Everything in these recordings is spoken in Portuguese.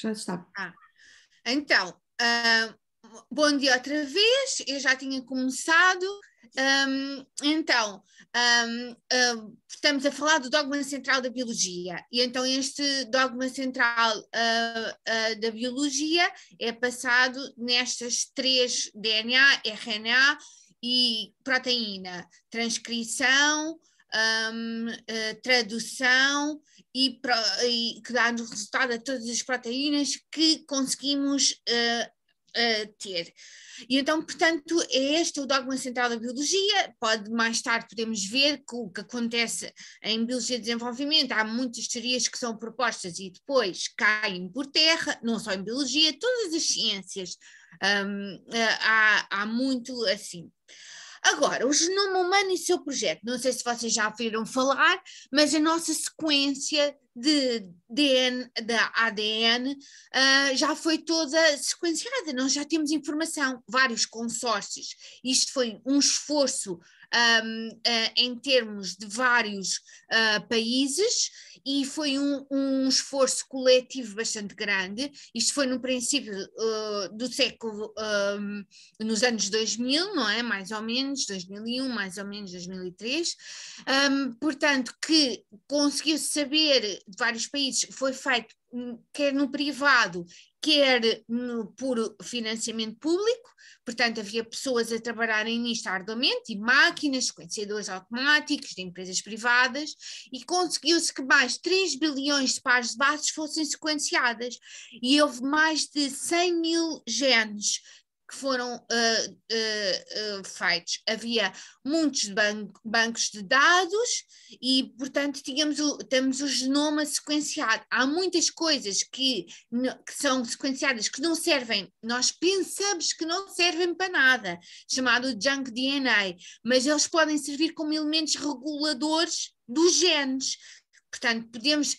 já está. Ah, então, uh, bom dia outra vez, eu já tinha começado. Um, então, um, ah, estamos a falar do dogma central da biologia, e então este dogma central uh, uh, da biologia é passado nestas três DNA, RNA e proteína, transcrição, um, uh, tradução e, pro, e, que dá resultado a todas as proteínas que conseguimos uh, uh, ter. E então, portanto, é este o dogma central da biologia. Pode mais tarde podemos ver que o que acontece em biologia de desenvolvimento. Há muitas teorias que são propostas e depois caem por terra, não só em biologia, todas as ciências. Um, eh, há, há muito assim. Agora, o genoma humano e seu projeto. Não sei se vocês já ouviram falar, mas a nossa sequência de DNA, da ADN uh, já foi toda sequenciada, nós já temos informação, vários consórcios. Isto foi um esforço um, uh, em termos de vários uh, países e foi um, um, esforço coletivo bastante grande. Isto foi no princípio uh, do século, um, nos anos 2000, não é? Mais ou menos, 2001, mais ou menos 2003. portanto, que conseguiu saber de vários países, foi feito quer no privado, quer no, por financiamento público, portanto havia pessoas a trabalharem nisto arduamente, e máquinas, sequenciadores automáticos de empresas privadas, e conseguiu-se que mais 3 bilhões de pares de bases fossem sequenciadas, e houve mais de 100 mil genes que foram uh, uh, feitos. Havia muitos ban bancos de dados e, portanto, tínhamos o, temos o genoma sequenciado. Há muitas coisas que, que são sequenciadas que não servem, nós pensamos que não servem para nada, chamado junk DNA, mas eles podem servir como elementos reguladores dos genes. Portanto, podemos,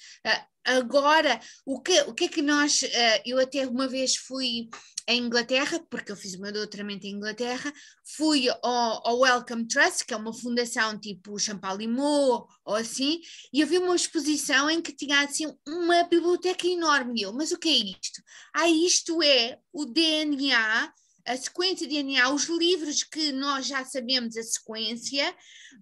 Agora, o que, o que é que nós. Uh, eu até uma vez fui à Inglaterra, porque eu fiz o meu doutoramento em Inglaterra, fui ao, ao Welcome Trust, que é uma fundação tipo Champalimau ou assim, e havia uma exposição em que tinha assim uma biblioteca enorme. E eu, mas o que é isto? Ah, isto é o DNA a sequência de DNA, os livros que nós já sabemos a sequência,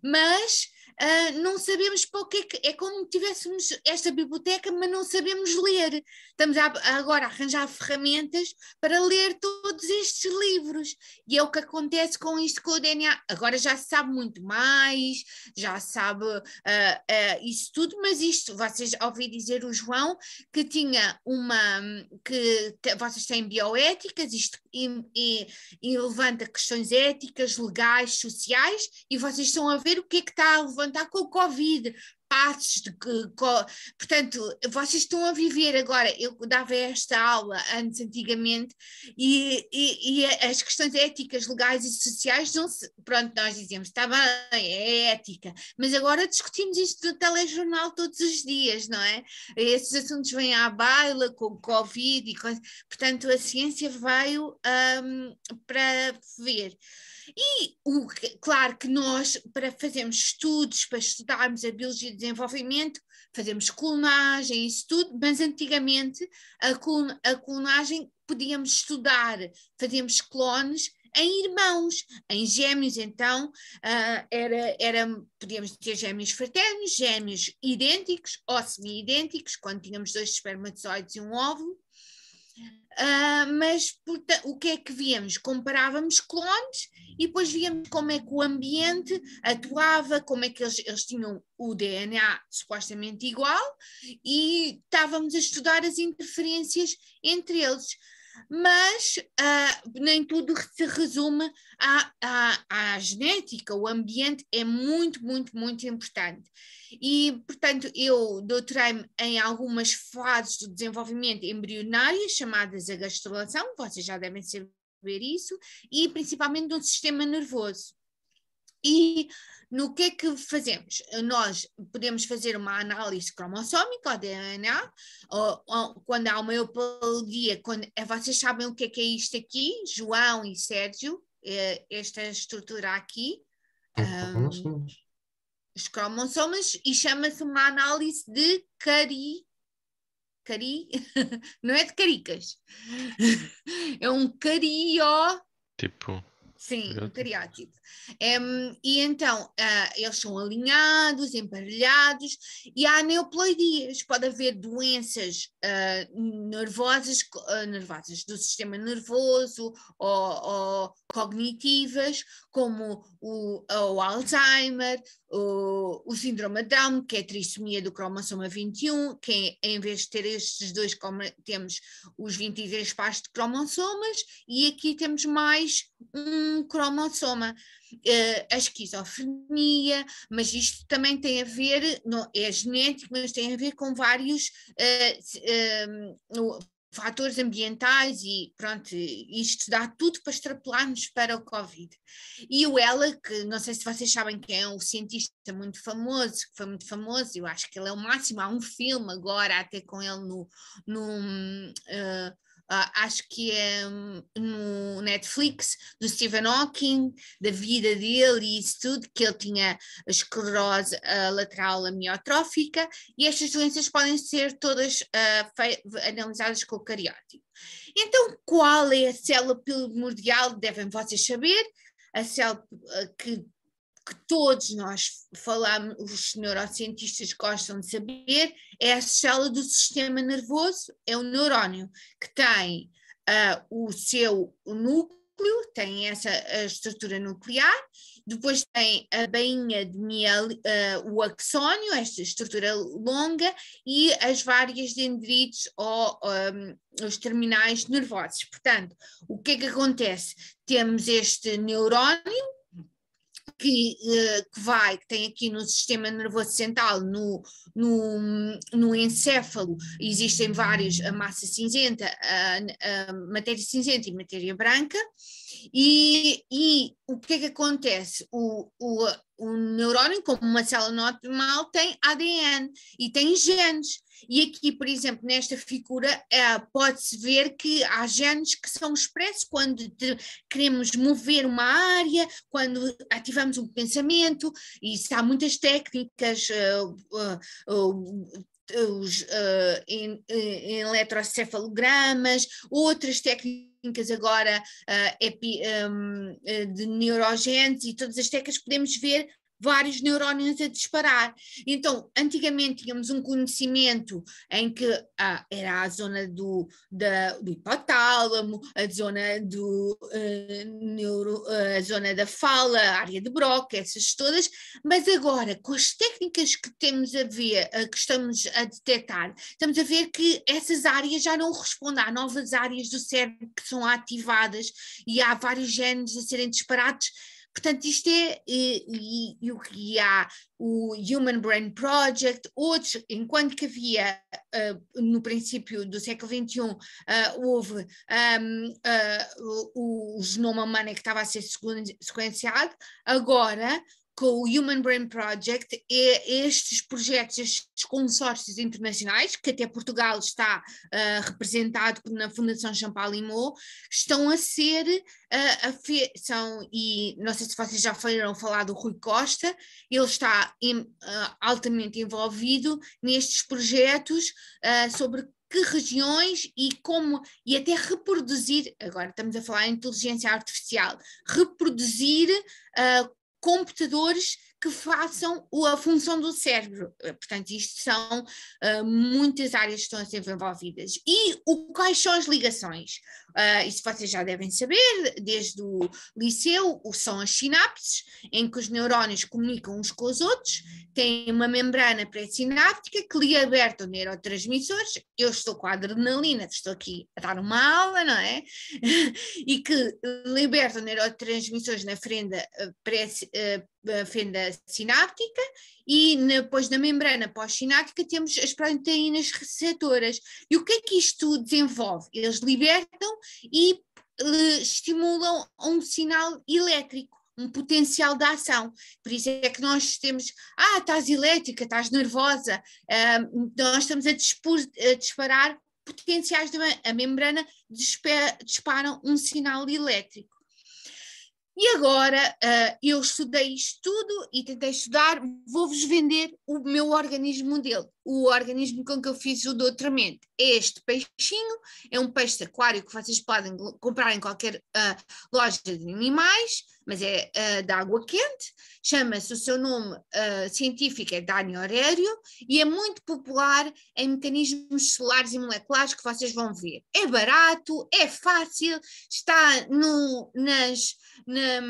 mas uh, não sabemos para o que é que. É como tivéssemos esta biblioteca, mas não sabemos ler. Estamos a, agora a arranjar ferramentas para ler todos estes livros. E é o que acontece com isto com o DNA. Agora já se sabe muito mais, já sabe uh, uh, isso tudo, mas isto, vocês ouvi dizer o João que tinha uma. que vocês têm bioéticas, isto e, e, e, levanta questões éticas, legais, sociais, e vocês estão a ver o que é que está a levantar com o Covid, passos. De, portanto, vocês estão a viver agora. Eu dava esta aula antes, antigamente, e, e, e as questões éticas, legais e sociais não se. Pronto, nós dizemos, está bem, é ética, mas agora discutimos isto no telejornal todos os dias, não é? Esses assuntos vêm à baila com Covid e com, portanto a ciência veio um, para ver. E o, claro que nós, para fazermos estudos, para estudarmos a biologia de desenvolvimento, fazemos clonagem, isso tudo, mas antigamente a, clon, a clonagem podíamos estudar, fazíamos clones em irmãos, em gêmeos, então, uh, era, era, podíamos ter gêmeos fraternos, gêmeos idênticos ou semi-idênticos, quando tínhamos dois espermatozoides e um óvulo, Uh, mas portanto, o que é que víamos? Comparávamos clones e depois víamos como é que o ambiente atuava, como é que eles, eles tinham o DNA supostamente igual e estávamos a estudar as interferências entre eles mas uh, nem tudo se resume à, à, à, genética, o ambiente é muito, muito, muito importante. E, portanto, eu doutorei-me em algumas fases do desenvolvimento embrionário, chamadas a gastrulação, vocês já devem saber isso, e principalmente no sistema nervoso. E no que é que fazemos? Nós podemos fazer uma análise cromossómica ou DNA, ou, ou, quando há uma eupalgia, quando, eh, vocês sabem o que é, que é isto aqui, João e Sérgio, eh, esta estrutura aqui, um, os cromossomas, e chama-se uma análise de cari... Cari? não é de caricas. é um cario... Tipo... Sim, o cariátide. Um, e então, uh, eles são alinhados, emparelhados, e há neoploidias. Pode haver doenças uh, nervosas, uh, nervosas do sistema nervoso ou, ou, cognitivas, como o, o Alzheimer, o, o, síndrome de Down, que é a trissomia do cromossoma 21, que é, em vez de ter estes dois, temos os 23 pares de cromossomas, e aqui temos mais um cromossoma. Uh, a esquizofrenia, mas isto também tem a ver, não, é genético, mas tem a ver com vários. Uh, uh, fatores ambientais e pronto, isto dá tudo para extrapolarmos para o Covid. E o Ela, que não sei se vocês sabem quem é um cientista muito famoso, que foi muito famoso, eu acho que ele é o máximo, há um filme agora até com ele no, no uh, uh, acho que é hum, no Netflix, do Stephen Hawking, da vida dele e isso tudo, que ele tinha esclerose uh, lateral amiotrófica, e estas doenças podem ser todas uh, analisadas com o cariótipo. Então, qual é a célula primordial? Devem vocês saber, a célula ah, que que todos nós falamos, os neurocientistas gostam de saber, é a célula do sistema nervoso, é o neurónio, que tem uh, o seu núcleo, tem essa estrutura nuclear, depois tem a bainha de miel, uh, o axónio, esta estrutura longa, e as várias dendrites ou um, ah, os terminais nervosos. Portanto, o que é que acontece? Temos este neurónio, que, eh, que vai, que tem aqui no sistema nervoso central, no, no, no encéfalo, existem várias, a massa cinzenta, a, a matéria cinzenta e matéria branca, e, e o que é que acontece? O, o, o neurónio, como uma célula normal, tem ADN e tem genes. E aqui, por exemplo, nesta figura, eh, pode-se ver que há genes que são expressos quando queremos mover uma área, quando ativamos um pensamento, e há muitas técnicas. Uh, uh, uh, os eletrocefalogramas, outras técnicas técnicas agora uh, epi, ah, um, ah, de neurogênese e todas as técnicas podemos ver vários neurónios a disparar. Então, antigamente tínhamos um conhecimento em que ah, era a zona do, da, do hipotálamo, a zona do uh, neuro, eh, a zona da fala, a área de Broca, essas todas, mas agora com as técnicas que temos a ver, que estamos a detectar, estamos a ver que essas áreas já não respondem, há novas áreas do cérebro que são ativadas e há vários genes a serem disparados Portanto, isto é, e, e, e o que há o Human Brain Project, outros, enquanto que havia uh, no princípio do século XXI, uh, ah, houve um, uh, ah, o, o, genoma humano é que estava a ser sequenciado, agora com o Human Brain Project é estes projetos, estes consórcios internacionais, que até Portugal está uh, representado na Fundação Champalimau, estão a ser, uh, a são, e não sei se vocês já foram falar do Rui Costa, ele está em, uh, altamente envolvido nestes projetos sobre que regiões e como, e até reproduzir, agora estamos a falar em inteligência artificial, reproduzir uh, computadores que façam a função do cérebro. Eh, portanto, isto são uh, muitas áreas que estão a ser envolvidas. E o, quais são as ligações? Uh, isso vocês já devem saber, desde o liceu, são as sinapses, em que os neurónios comunicam uns com os outros, têm uma membrana pré-sináptica que libertam neurotransmissores. Eu estou com a adrenalina, estou aqui a dar uma aula, não é? e que libertam neurotransmissores na frente pré a fenda sináptica e depois da membrana pós-sináptica temos as proteínas receptoras. E o que é que isto desenvolve? Eles libertam e eh, estimulam um sinal elétrico, um potencial de ação. Por isso é que nós temos, ah, estás elétrica, estás nervosa, uh, nós estamos a, dispor, a disparar potenciais da membrana, disparam um sinal elétrico. E agora uh, eu estudei isto tudo e tentei estudar, vou-vos vender o meu organismo modelo o organismo com que eu fiz o doutoramento. É este peixinho, é um peixe aquário que vocês podem comprar em qualquer uh, loja de animais, mas é uh, de água quente, chama-se, o seu nome uh, científico é Aurério e é muito popular em mecanismos celulares e moleculares que vocês vão ver. É barato, é fácil, está no, nas, na,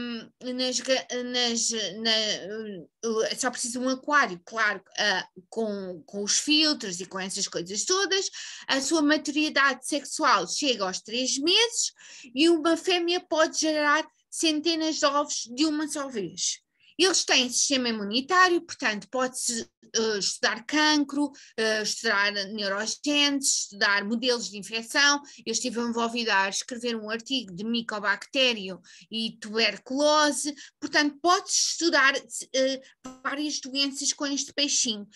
nas, nas, na, eh, só precisa um aquário, claro, uh, com, com os filtros e com essas coisas todas. A sua maturidade sexual chega aos três meses e uma fêmea pode gerar centenas de ovos de uma só vez. Eles têm sistema imunitário, portanto, pode-se uh, estudar cancro, uh, estudar neurogenes, estudar modelos de infecção. Eu estive envolvida a escrever um artigo de micobactério e tuberculose, portanto, pode-se estudar uh, várias doenças com este peixinho.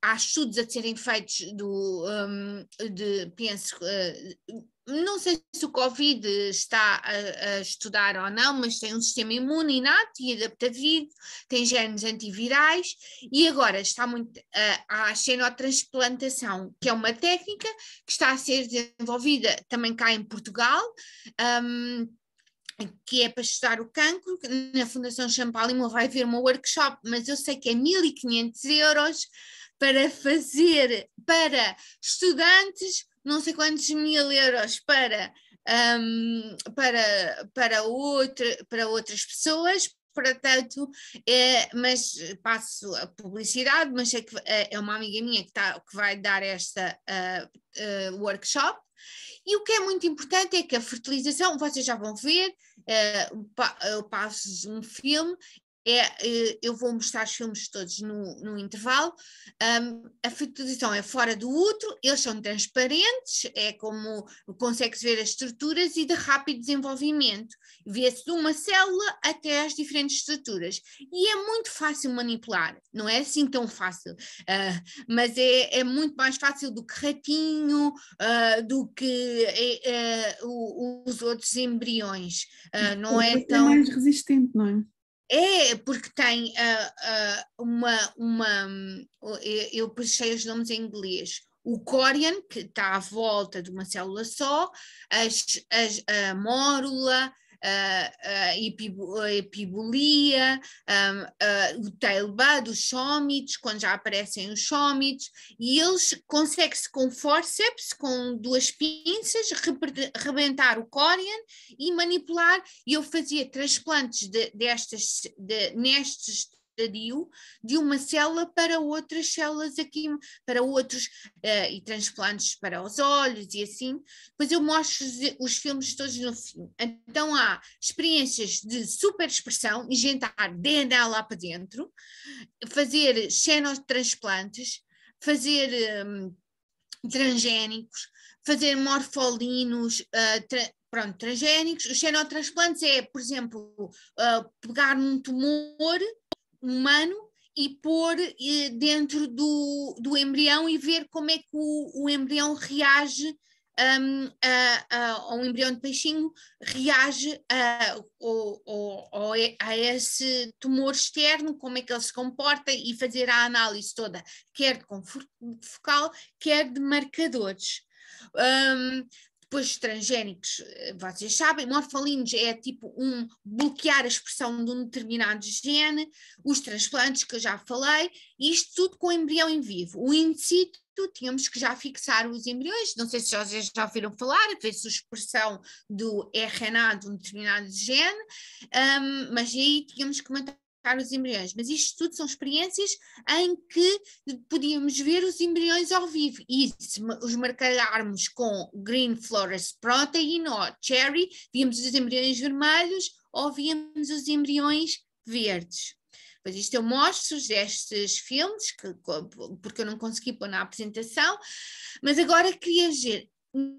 há estudos a serem feitos do, um, ehm, de, penso, não sei se o Covid está a, a, estudar ou não, mas tem um sistema imune inato e adaptativo, tem genes antivirais e agora está muito a, a xenotransplantação, que é uma técnica que está a ser desenvolvida também cá em Portugal. Um, que é para estudar o cancro, na Fundação Champalimau vai haver um workshop, mas eu sei que é 1.500 euros para fazer para estudantes não sei quantos mil euros para, um, para, para, outra, para outras pessoas, portanto, é, mas passo a publicidade, mas é, que, é, é uma amiga minha que, tá, que vai dar esta uh, uh, workshop. E o que é muito importante é que a fertilização, vocês já vão ver, eh, eu passo um filme é eh, eu vou mostrar os filmes todos no, no intervalo, um, a fidelização é fora do outro, eles são transparentes, é como consegue ver as estruturas e de rápido desenvolvimento. Vê-se de uma célula até as diferentes estruturas. E é muito fácil manipular, não é assim tão fácil, uh, mas é, é muito mais fácil do que ratinho, uh, do que uh, os outros embriões. Ah, não é, é tão. É mais resistente, não é? É, porque tem uh, uh, uma, uma hum, eu, puxei os nomes em inglês, o corian, que está à volta de uma célula só, as, as, a mórula, a epibolia, o tail os chómites, quando já aparecem os chómites, e eles conseguem-se com forceps, com duas pinças, rebentar o córnea e manipular. E eu fazia transplantes de, destas, de, nestes estadio de uma célula para outras células aqui, para outros, uh, e transplantes para os olhos e assim. Pois eu mostro os, os filmes todos no fim. Então há experiências de super expressão, injetar DNA lá para dentro, fazer xenotransplantes, fazer um, transgénicos, fazer morfolinos, uh, pronto, transgénicos. Os xenotransplantes é, por exemplo, uh, pegar um tumor humano e pôr eh, dentro do, do embrião e ver como é que o, o embrião reage um, a, a, um embrião de peixinho reage a, a, a, esse tumor externo, como é que ele se comporta e fazer a análise toda, quer de conforto focal, quer de marcadores. Um, depois, transgénicos, eh, vocês sabem, morfolinos é tipo um bloquear a expressão de um determinado gene, os transplantes que eu já falei, isto tudo com embrião em vivo. O in situ tínhamos que já fixar os embriões, não sei se vocês já ouviram falar, fez ver-se a expressão do RNA de um determinado gene, um, mas aí tínhamos que manter os embriões, mas isto tudo são experiências em que podíamos ver os embriões ao vivo e se os marcarmos com Green Flores Protein ou Cherry, víamos os embriões vermelhos ou víamos os embriões verdes. Pois isto eu mostro destes filmes, que, porque eu não consegui pôr na apresentação, mas agora queria dizer,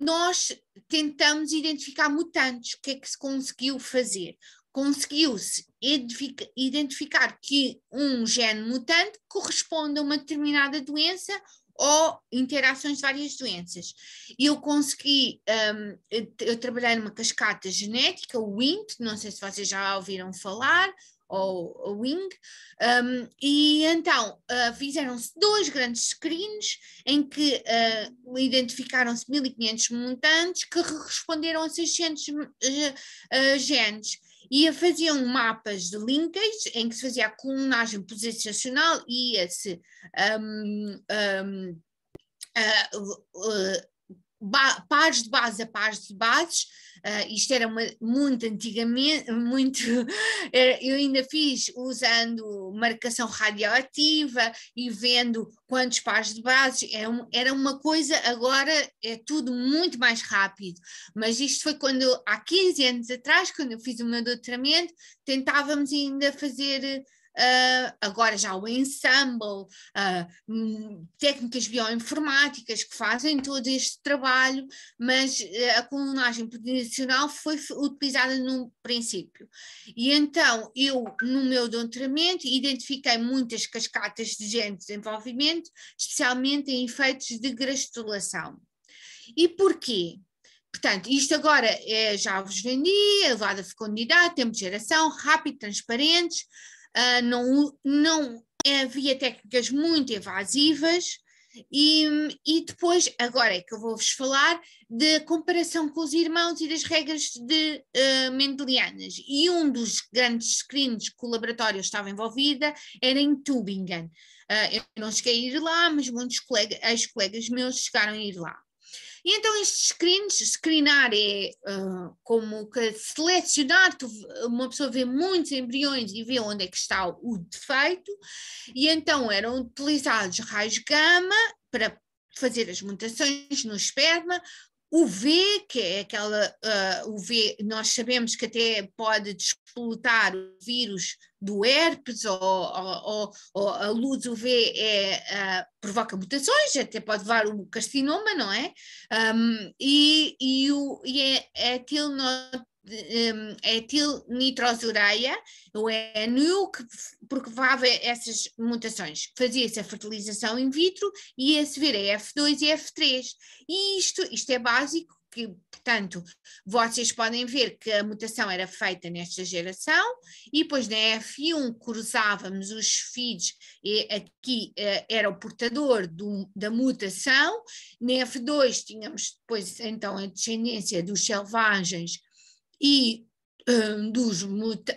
nós tentamos identificar mutantes, o que é que se conseguiu fazer? conseguiu-se identificar que um gene mutante corresponde a uma determinada doença ou interações de várias doenças. Eu consegui, um, eu, trabalhei numa cascata genética, o WINT, não sei se vocês já ouviram falar, ou Wing, um, e então uh, fizeram-se dois grandes screens em que uh, identificaram-se 1500 mutantes que responderam a 600 uh, eh, genes e faziam mapas de linkage em que se fazia a colunagem posicional e ia-se um, um, uh, ah, uh, ba pares de bases a pares de bases, uh, isto era uma, muito antigamente, muito, eh, eu ainda fiz usando marcação radioativa e vendo quantos pares de bases, era, é um, era uma coisa, agora é tudo muito mais rápido, mas isto foi quando, há 15 anos atrás, quando eu fiz o meu doutoramento, tentávamos ainda fazer uh, agora já o ensemble, uh, técnicas bioinformáticas que fazem todo este trabalho, mas eh, a colunagem tradicional foi utilizada num princípio. E então eu, no meu doutoramento, identifiquei muitas cascatas de genes de desenvolvimento, especialmente em efeitos de grastulação. E porquê? Portanto, isto agora é, já vos vendi, elevada fecundidade, tempo de geração, rápido, transparentes, uh, não, não é, havia técnicas muito evasivas E, e depois, agora é que eu vou-vos falar da comparação com os irmãos e das regras de uh, mendelianas. E um dos grandes screens que o laboratório estava envolvida era em Tübingen. Uh, ah, eu não cheguei a ir lá, mas muitos colegas, ex-colegas meus chegaram a ir lá. E então estes screens, screenar é uh, como que selecionar, tu, uma pessoa vê muitos embriões e vê onde é que está o defeito, e então eram utilizados raios gama para fazer as mutações no esperma, o V, que é aquela, uh, o V, nós sabemos que até pode despolutar o vírus do herpes ou, ou, ou a luz UV é, é, provoca mutações, até pode levar o carcinoma, não é? Um, e, e, o, e é, é aquele um, é etilnitrosureia, o ENU, que provocava essas mutações. Fazia-se a fertilização in vitro e a se ver a é F2 e F3. E isto, isto é básico que, portanto, vocês podem ver que a mutação era feita nesta geração e depois na F1 cruzávamos os filhos, e aqui eh, era o portador do, da mutação, na F2 tínhamos depois então a descendência dos selvagens e hum, dos,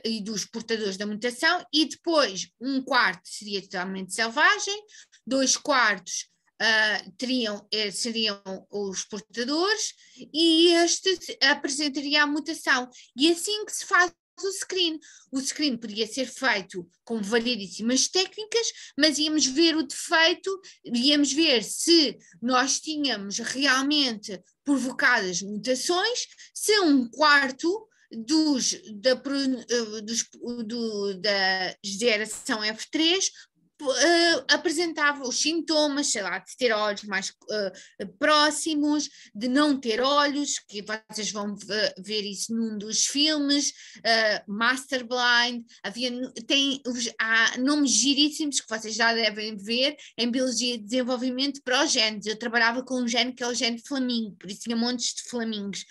e dos portadores da mutação, e depois um quarto seria totalmente selvagem, dois quartos uh, teriam, eh, seriam os portadores e este apresentaria a mutação. E assim que se faz o screen. O screen podia ser feito com variedíssimas técnicas, mas íamos ver o defeito, íamos ver se nós tínhamos realmente provocadas mutações, se um quarto dos, da, eh, dos, do, da geração F3 uh, apresentava os sintomas, sei lá, de ter olhos mais uh, próximos, de não ter olhos, que vocês vão ver isso num dos filmes, uh, eh, Master Blind, havia, tem, há nomes giríssimos que vocês já devem ver em Biologia de Desenvolvimento para os genes. Eu trabalhava com um gene que é o gene flamingo, por isso tinha montes de flamingos.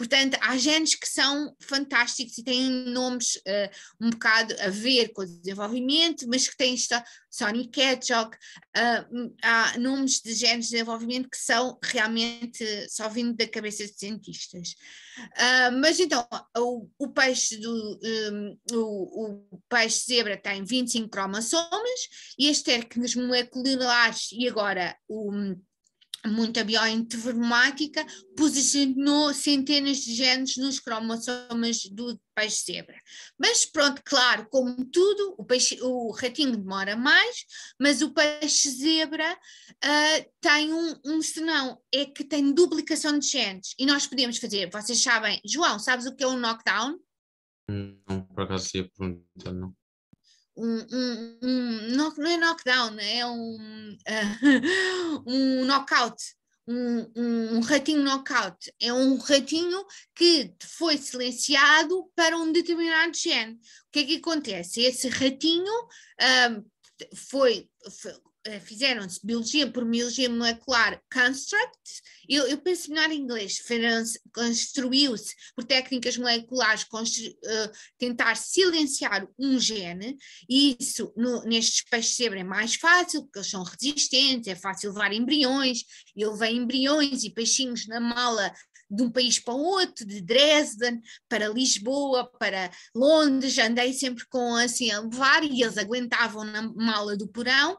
Portanto, há genes que são fantásticos e têm nomes uh, um bocado a ver com o desenvolvimento, mas que têm história. Sonic Hedgehog, uh, há nomes de genes de desenvolvimento que são realmente só vindo da cabeça de cientistas. Uh, mas então, o, o peixe do um, o, o, peixe zebra tem 25 cromossomas e as técnicas moleculares e agora o hum, muita bioinformática, posicionou centenas de genes nos cromossomas do peixe zebra. Mas pronto, claro, como tudo, o, peixe, o ratinho demora mais, mas o peixe zebra uh, ah, tem um, um senão, é que tem duplicação de genes. E nós podemos fazer, vocês sabem, João, sabes o que é um knockdown? Não, por acaso ia perguntar, não um, um, um não, não, é knockdown, né? é um, uh, um knockout, um, um, ratinho knockout. É um ratinho que foi silenciado para um determinado gene. O que é que acontece? Esse ratinho uh, foi, foi eh, fizeram-se biologia por biologia molecular construct, eu, eu penso melhor em inglês, construiu-se por técnicas moleculares uh, tentar silenciar um gene, e isso no, nestes peixes zebra é mais fácil, porque eles são resistentes, é fácil levar embriões, eu levei embriões e peixinhos na mala de um país para outro, de Dresden para Lisboa, para Londres, andei sempre com assim a levar e eles aguentavam na mala do porão,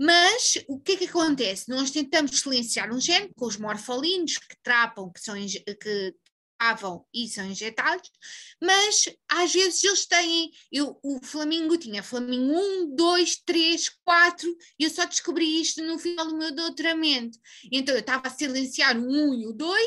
mas o que é que acontece? Nós tentamos silenciar um gene com os morfolinos que trapam, que são que travam e são injetados, mas às vezes eles têm. Eu, o Flamingo tinha Flamingo 1, 2, 3, 4, e eu só descobri isto no final do meu doutoramento. Então eu estava a silenciar o 1 e o 2,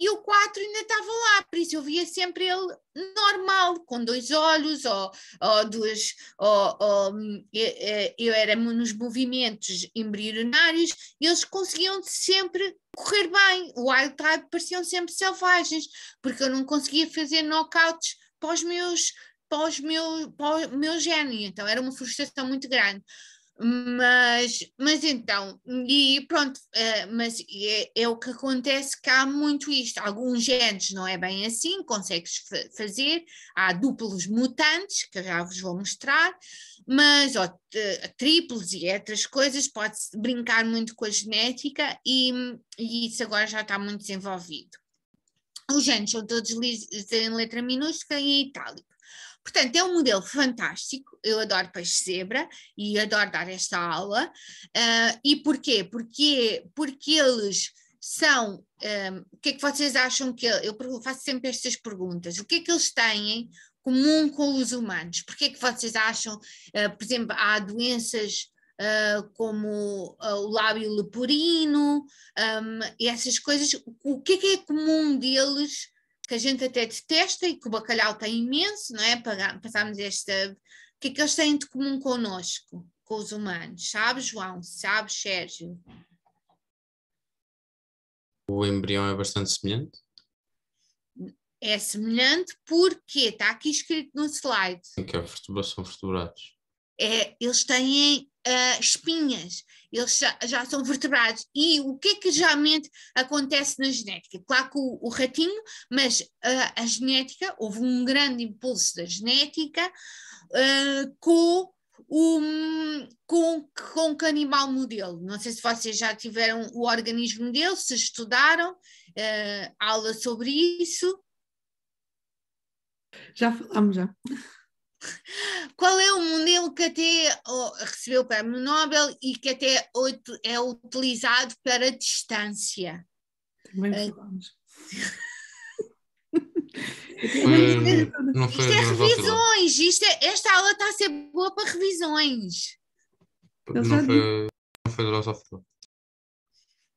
e o 4 ainda estava lá, por isso eu via sempre ele normal, com dois olhos ou, ou duas. Ou, ou, hum, eu era nos movimentos embrionários, eles conseguiam sempre correr bem. O wild type pareciam sempre selvagens, porque eu não conseguia fazer knockouts para os meus, para os meus, para o meu gênio, então era uma frustração muito grande. Mas, mas então, e pronto, uh, mas é, é, o que acontece que há muito isto. Alguns genes não é bem assim, consegues fazer, há duplos mutantes, que eu já vos vou mostrar, mas ó, eh, triplos e outras coisas, pode-se brincar muito com a genética e, e isso agora já está muito desenvolvido. Os genes são todos em letra minúscula e itálico. Portanto, é um modelo fantástico, eu adoro peixe zebra e adoro dar esta aula. Uh, e porquê? Porque, porque eles são, um, ah, o que é que vocês acham que, eu faço sempre estas perguntas, o que é que eles têm comum com os humanos? Porquê é que vocês acham, uh, por exemplo, há doenças Uh, como uh, o lábio leporino, um, essas coisas, o que é que é comum deles que a gente até detesta e que o bacalhau tem imenso, não é? Passamos esta. O que é que eles têm de comum connosco, com os humanos? Sabe, João? Sabe, Sérgio? O embrião é bastante semelhante? É semelhante porque está aqui escrito no slide. Que é, são vertebrados é, eles têm uh, espinhas, eles já, já, são vertebrados. E o que é que geralmente acontece na genética? Claro que o, o ratinho, mas uh, a genética, houve um grande impulso da genética uh, com o, com, com que animal modelo. Não sei se vocês já tiveram o organismo modelo, se estudaram, uh, aula sobre isso. Já falamos, já. Qual é o modelo que até recebeu o Prémio Nobel e que até é utilizado para distância? Também ah, falamos. não foi isto é revisões, isto é, esta aula está a ser boa para revisões. Não foi, não foi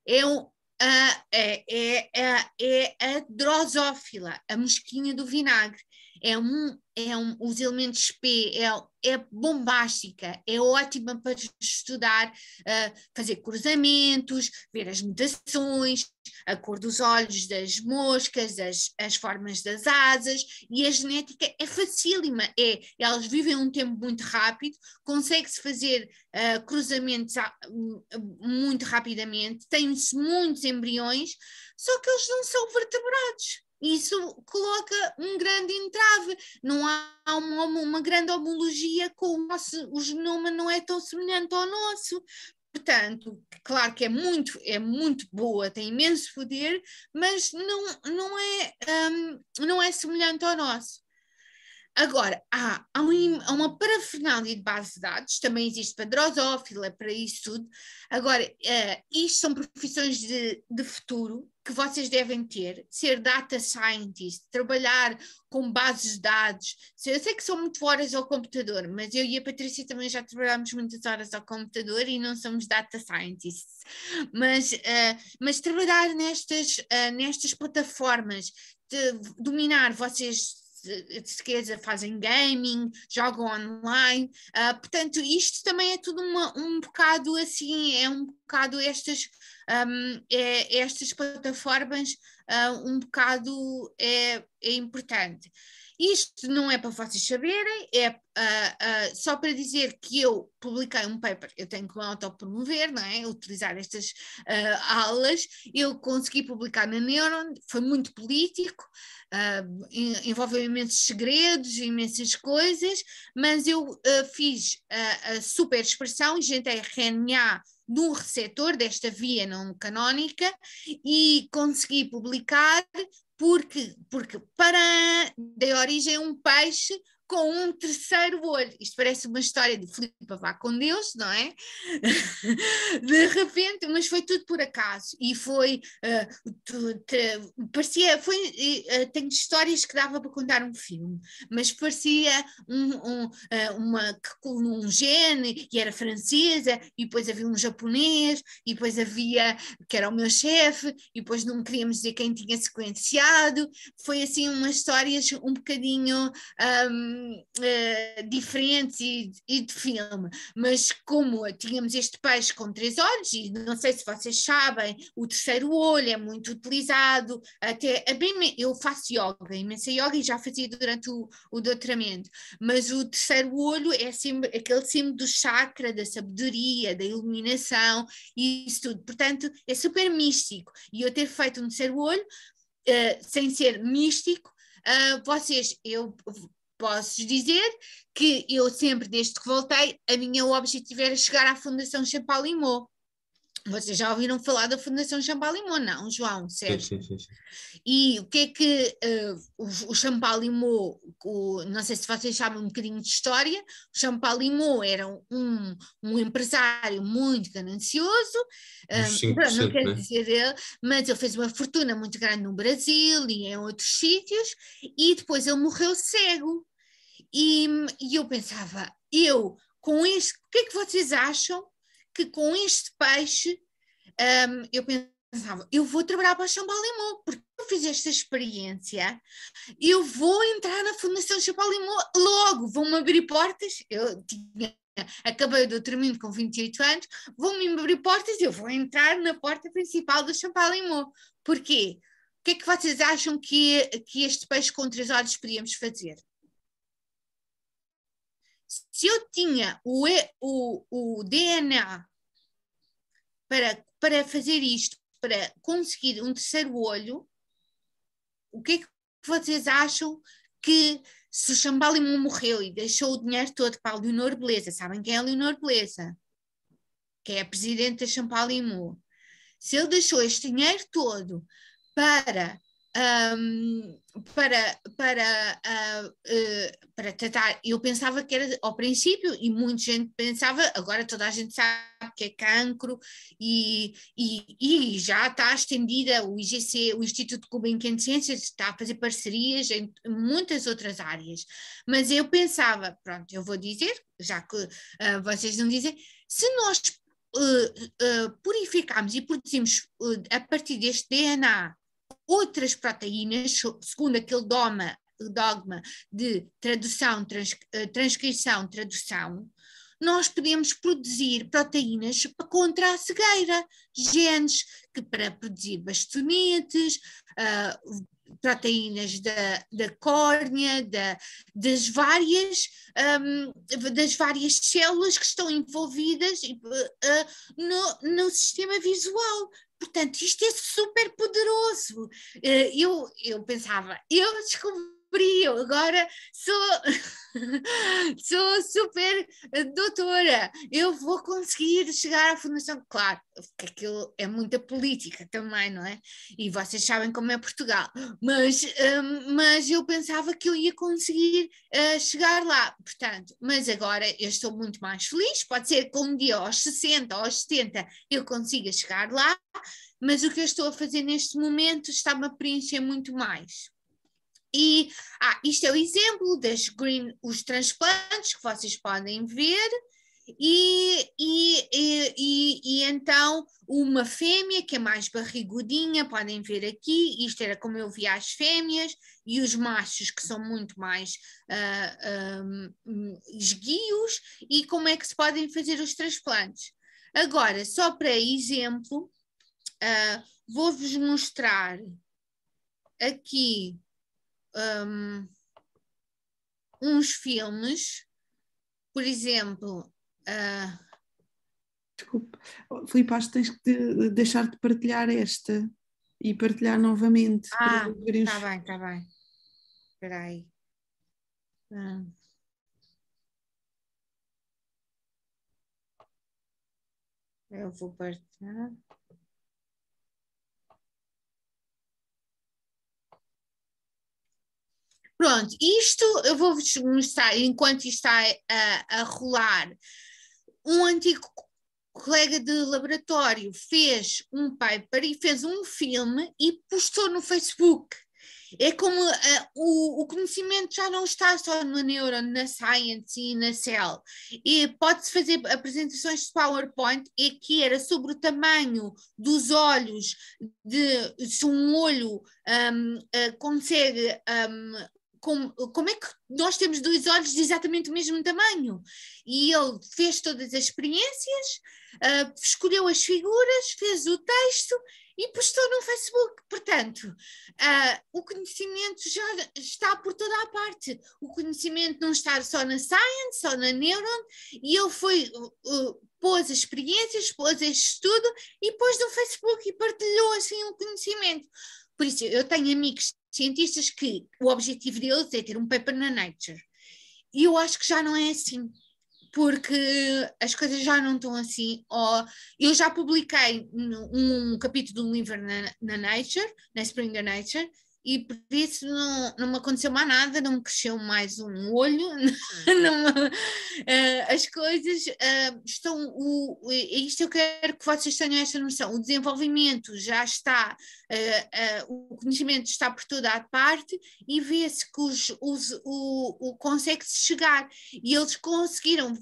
Eu, é, ah, é, é, é, é a drosófila, a mosquinha do vinagre é um, é um, os elementos P é, é bombástica, é ótima para estudar, uh, fazer cruzamentos, ver as mutações, a cor dos olhos das moscas, as, as formas das asas, e a genética é facílima, é, elas vivem um tempo muito rápido, consegue-se fazer uh, cruzamentos a, ah, muito rapidamente, tem-se muitos embriões, só que eles não são vertebrados isso coloca um grande entrave. Não há uma, uma grande homologia com o nosso, o genoma não é tão semelhante ao nosso. Portanto, claro que é muito, é muito boa, tem imenso poder, mas não, não, é, um, não é semelhante ao nosso. Agora, há, há, um, há uma parafernália de base de dados, também existe para drosófila, para isso tudo. Agora, uh, isto são profissões de, de futuro que vocês devem ter, ser data scientist, trabalhar com bases de dados. Eu sei que são muito horas ao computador, mas eu e a Patrícia também já trabalhámos muitas horas ao computador e não somos data scientists. Mas, uh, mas trabalhar nestas, uh, nestas plataformas, de dominar, vocês de fazem gaming, jogam online, uh, portanto isto também é tudo uma, um bocado assim, é um bocado estas, um, é, estas plataformas uh, um bocado é, é importante. Isto não é para vocês saberem, é uh, uh, só para dizer que eu publiquei um paper, eu tenho que me autopromover, não é? Utilizar estas uh, aulas. Eu consegui publicar na Neuron, foi muito político, envolveu imensos segredos, imensas coisas, mas eu fiz a super expressão, injetei RNA no receptor desta via não canónica e consegui publicar porque, porque para de origem a um peixe com um terceiro olho. Isto parece uma história de Filipa vá com Deus, não é? de repente, mas foi tudo por acaso e foi, uh, parecia, foi, uh, tenho histórias que dava para contar um filme, mas parecia um, um, uh, uma que colou um gene e era francesa e depois havia um japonês e depois havia, que era o meu chefe e depois não queríamos dizer quem tinha sequenciado, foi assim umas histórias um bocadinho... Um, uh, diferentes e, e, de filme, mas como tínhamos este peixe com três olhos, e não sei se vocês sabem, o terceiro olho é muito utilizado, até bem, eu faço yoga, imensa yoga, e já fazia durante o, o doutoramento, mas o terceiro olho é sempre, aquele símbolo do chakra, da sabedoria, da iluminação e isso tudo. Portanto, é super místico. E eu ter feito um terceiro olho, uh, sem ser místico, Uh, vocês, eu posso dizer que eu sempre, desde que voltei, a minha objetivo era chegar à Fundação Champalimô. Vocês já ouviram falar da Fundação Champalimô, não, João, Sérgio? Sim, sim, sim. E o que é que uh, o, o Champalimau, o, não sei se vocês sabem um bocadinho de história, o Champalimô era um, um empresário muito ganancioso, um, eh, não quero né? dizer ele, mas ele fez uma fortuna muito grande no Brasil e em outros sítios, e depois ele morreu cego. E, e eu pensava, eu, com este, o que é que vocês acham que com este peixe, um, eu pensava, eu vou trabalhar para a Champalimau, porque eu fiz esta experiência, eu vou entrar na Fundação Champalimau logo, vão-me abrir portas, eu tinha acabei do termino com 28 anos, vão-me abrir portas e eu vou entrar na porta principal do Champalimô. Porquê? O que é que vocês acham que, que este peixe com três olhos podíamos fazer? Se eu tinha o, o, o DNA para, para fazer isto, para conseguir um terceiro olho, o que é que vocês acham que se o Chambalimon morreu e deixou o dinheiro todo para a Leonor Beleza, sabem quem é a Leonor Beleza? Que é a presidente da Chambalimou Se ele deixou este dinheiro todo para um, para, para, uh, uh, para tratar. Eu pensava que era ao princípio, e muita gente pensava, agora toda a gente sabe que é cancro, e, e, e já está estendida o IGC, o Instituto Gulbenkian de Ciências, está a fazer parcerias em muitas outras áreas. Mas eu pensava, pronto, eu vou dizer, já que uh, vocês não dizem, se nós eh, eh, purificarmos e produzimos a partir deste DNA outras proteínas, segundo aquele dogma, dogma de tradução, trans, eh, transcrição, tradução, nós podemos produzir proteínas contra a cegueira, genes que para produzir bastonetes, uh, proteínas da, da córnea, da, das, várias, um, das várias células que estão envolvidas uh, no, no sistema visual. Portanto, isto é super poderoso. Eh, eu, eu pensava, eu descobri frio, agora sou, sou super doutora, eu vou conseguir chegar à fundação. Claro, porque aquilo é muita política também, não é? E vocês sabem como é Portugal, mas, um, mas eu pensava que eu ia conseguir uh, chegar lá, portanto, mas agora eu estou muito mais feliz, pode ser que um dia aos 60, aos 70 eu consiga chegar lá, mas o que eu estou a fazer neste momento está-me a preencher muito mais. E ah, isto é o exemplo das green, os transplantes que vocês podem ver. E, e, e, e, então uma fêmea que é mais barrigudinha, podem ver aqui, isto era como eu via as fêmeas, e os machos que são muito mais uh, ah, um, ah, esguios, e como é que se podem fazer os transplantes. Agora, só para exemplo, uh, vou-vos mostrar aqui um, uns filmes, por exemplo. Uh... Ah, Desculpe, Filipe, acho que tens que deixar de partilhar esta e partilhar novamente. Ah, está bem, está bem. Espera aí. Ah, eu vou partilhar. Pronto, isto eu vou-vos mostrar, enquanto está a, a rolar, um antigo colega de laboratório fez um paper e fez um filme e postou no Facebook. É como uh, o, o, conhecimento já não está só na Neuron, na Science e na Cell. E pode-se fazer apresentações de PowerPoint e que era sobre o tamanho dos olhos, de se um olho um, uh, eh, consegue um, como, como é que nós temos dois olhos de exatamente o mesmo tamanho? E ele fez todas as experiências, uh, escolheu as figuras, fez o texto e postou no Facebook. Portanto, uh, o conhecimento já está por toda a parte. O conhecimento não está só na Science, só na Neuron, e ele foi, uh, pôs as experiências, pôs este estudo e pôs no Facebook e partilhou assim o conhecimento. Por isso, eu tenho amigos cientistas que o objetivo deles é ter um paper na Nature. E eu acho que já não é assim, porque as coisas já não estão assim. Ou, eu já publiquei um, capítulo de um livro na, na Nature, na Springer Nature, e por isso não, não me aconteceu mais nada, não me cresceu mais um olho, hum. não, não, eh, as coisas eh, estão. O, isto eu quero que vocês tenham esta noção: o desenvolvimento já está, eh, o conhecimento está por toda a parte e vê-se que os, os, o, o consegue-se chegar. E eles conseguiram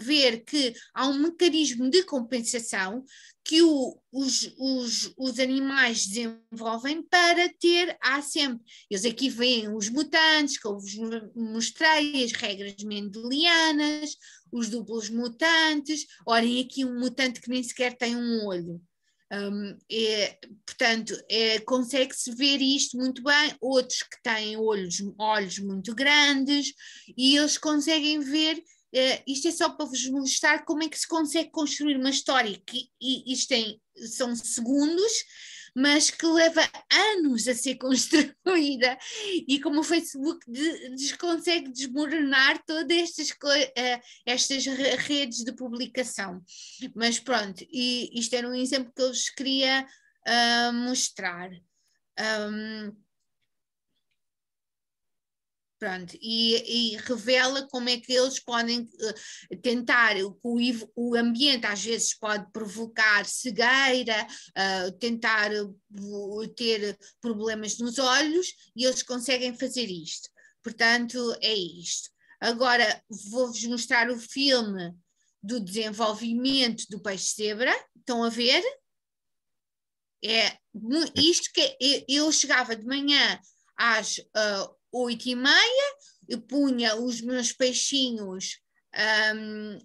ver que há um mecanismo de compensação que o, os, os, os animais desenvolvem para ter, há sempre, eles aqui veem os mutantes, que eu vos mostrei, as regras mendelianas, os duplos mutantes, olhem aqui um mutante que nem sequer tem um olho. Um, é, portanto, é, consegue-se ver isto muito bem. Outros que têm olhos, olhos muito grandes e eles conseguem ver Uh, isto é só para vos mostrar como é que se consegue construir uma história que e, isto tem, são segundos, mas que leva anos a ser construída e como o Facebook de, de, consegue desmoronar todas estas, uh, estas redes de publicação. Mas pronto, e, isto era um exemplo que eu vos queria uh, mostrar. Um, Pronto, e, e, revela como é que eles podem eh, tentar, o, o ambiente às vezes pode provocar cegueira, uh, tentar eh, ter problemas nos olhos, e eles conseguem fazer isto. Portanto, é isto. Agora vou-vos mostrar o filme do desenvolvimento do peixe zebra. Estão a ver? É isto que é, eu chegava de manhã às uh, oito e meia, eu punha os meus peixinhos um,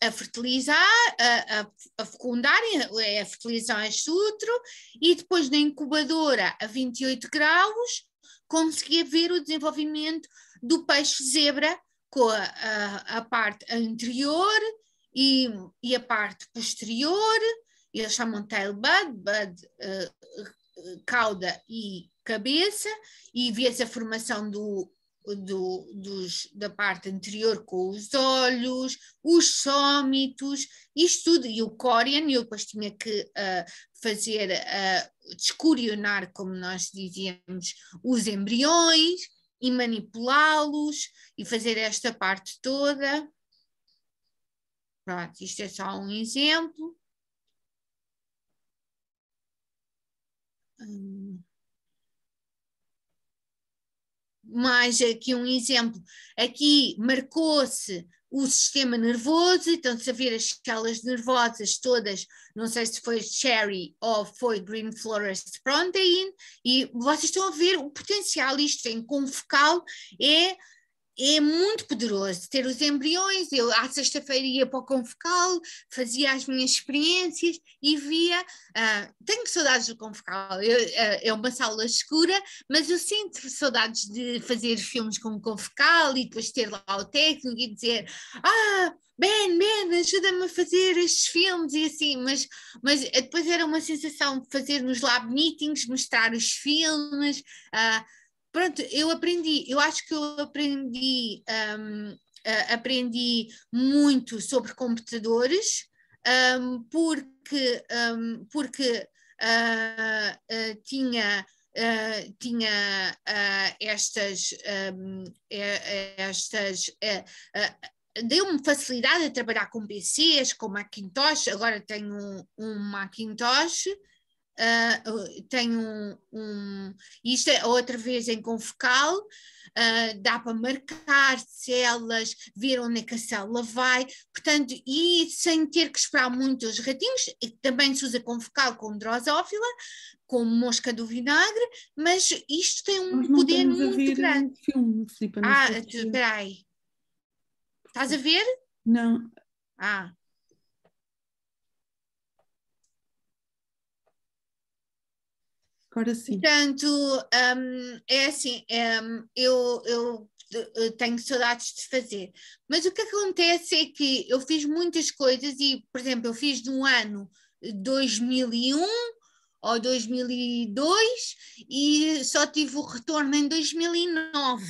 a fertilizar, a, a, a fecundarem, é, a fertilizar em sutro, e depois na incubadora a 28 graus conseguia ver o desenvolvimento do peixe zebra com a, a, a parte anterior e, e, a parte posterior, eles chamam tail bud, bud, uh, eh, eh, cauda e cabeça e via se a formação do, do, dos, da parte anterior com os olhos, os sómitos, isto tudo, e o corian, eu depois tinha que uh, fazer, uh, descorionar, como nós dizíamos, os embriões e manipulá-los e fazer esta parte toda. Pronto, isto é só um exemplo. Hum mais aqui é um exemplo. Aqui marcou-se o sistema nervoso, então se haver as células nervosas todas, não sei se foi Cherry ou foi Green Forest Protein, e vocês estão a ver o potencial isto tem com focal é é muito poderoso ter os embriões. Eu, à sexta-feira, ia para o Confocal, fazia as minhas experiências e via. Uh, tenho saudades do Confocal, eu, uh, é uma sala escura, mas eu sinto saudades de fazer filmes como Confocal e depois ter lá o técnico e dizer: Ah, Ben, Ben, ajuda-me a fazer estes filmes e assim, mas, mas eh, depois era uma sensação fazer nos lab meetings, mostrar os filmes. Uh, pronto, eu aprendi, eu acho que eu aprendi, um, uh, aprendi muito sobre computadores, um, porque, um, porque uh, uh, tinha. Uh, tinha estas, hum, é, estas é, deu-me facilidade a trabalhar com PCs, com Macintosh, agora tenho um, um Macintosh, ah, uh, tem um, um, Isto é outra vez em confocal, uh, ah, dá para marcar células, ver onde é que a célula vai, portanto, e sem ter que esperar muito os ratinhos, também se usa confocal como drosófila, como mosca do vinagre, mas isto tem um poder muito eh, grande. Um filme, Filipe, tipo, ah, eh, espera aí. Estás a ver? Não. Ah. Agora sim. Portanto, um, é assim, um, eu, eu, eu tenho saudades de fazer. Mas o que acontece é que eu fiz muitas coisas e, por exemplo, eu fiz no ano 2001 ou 2002 e só tive o retorno em 2009.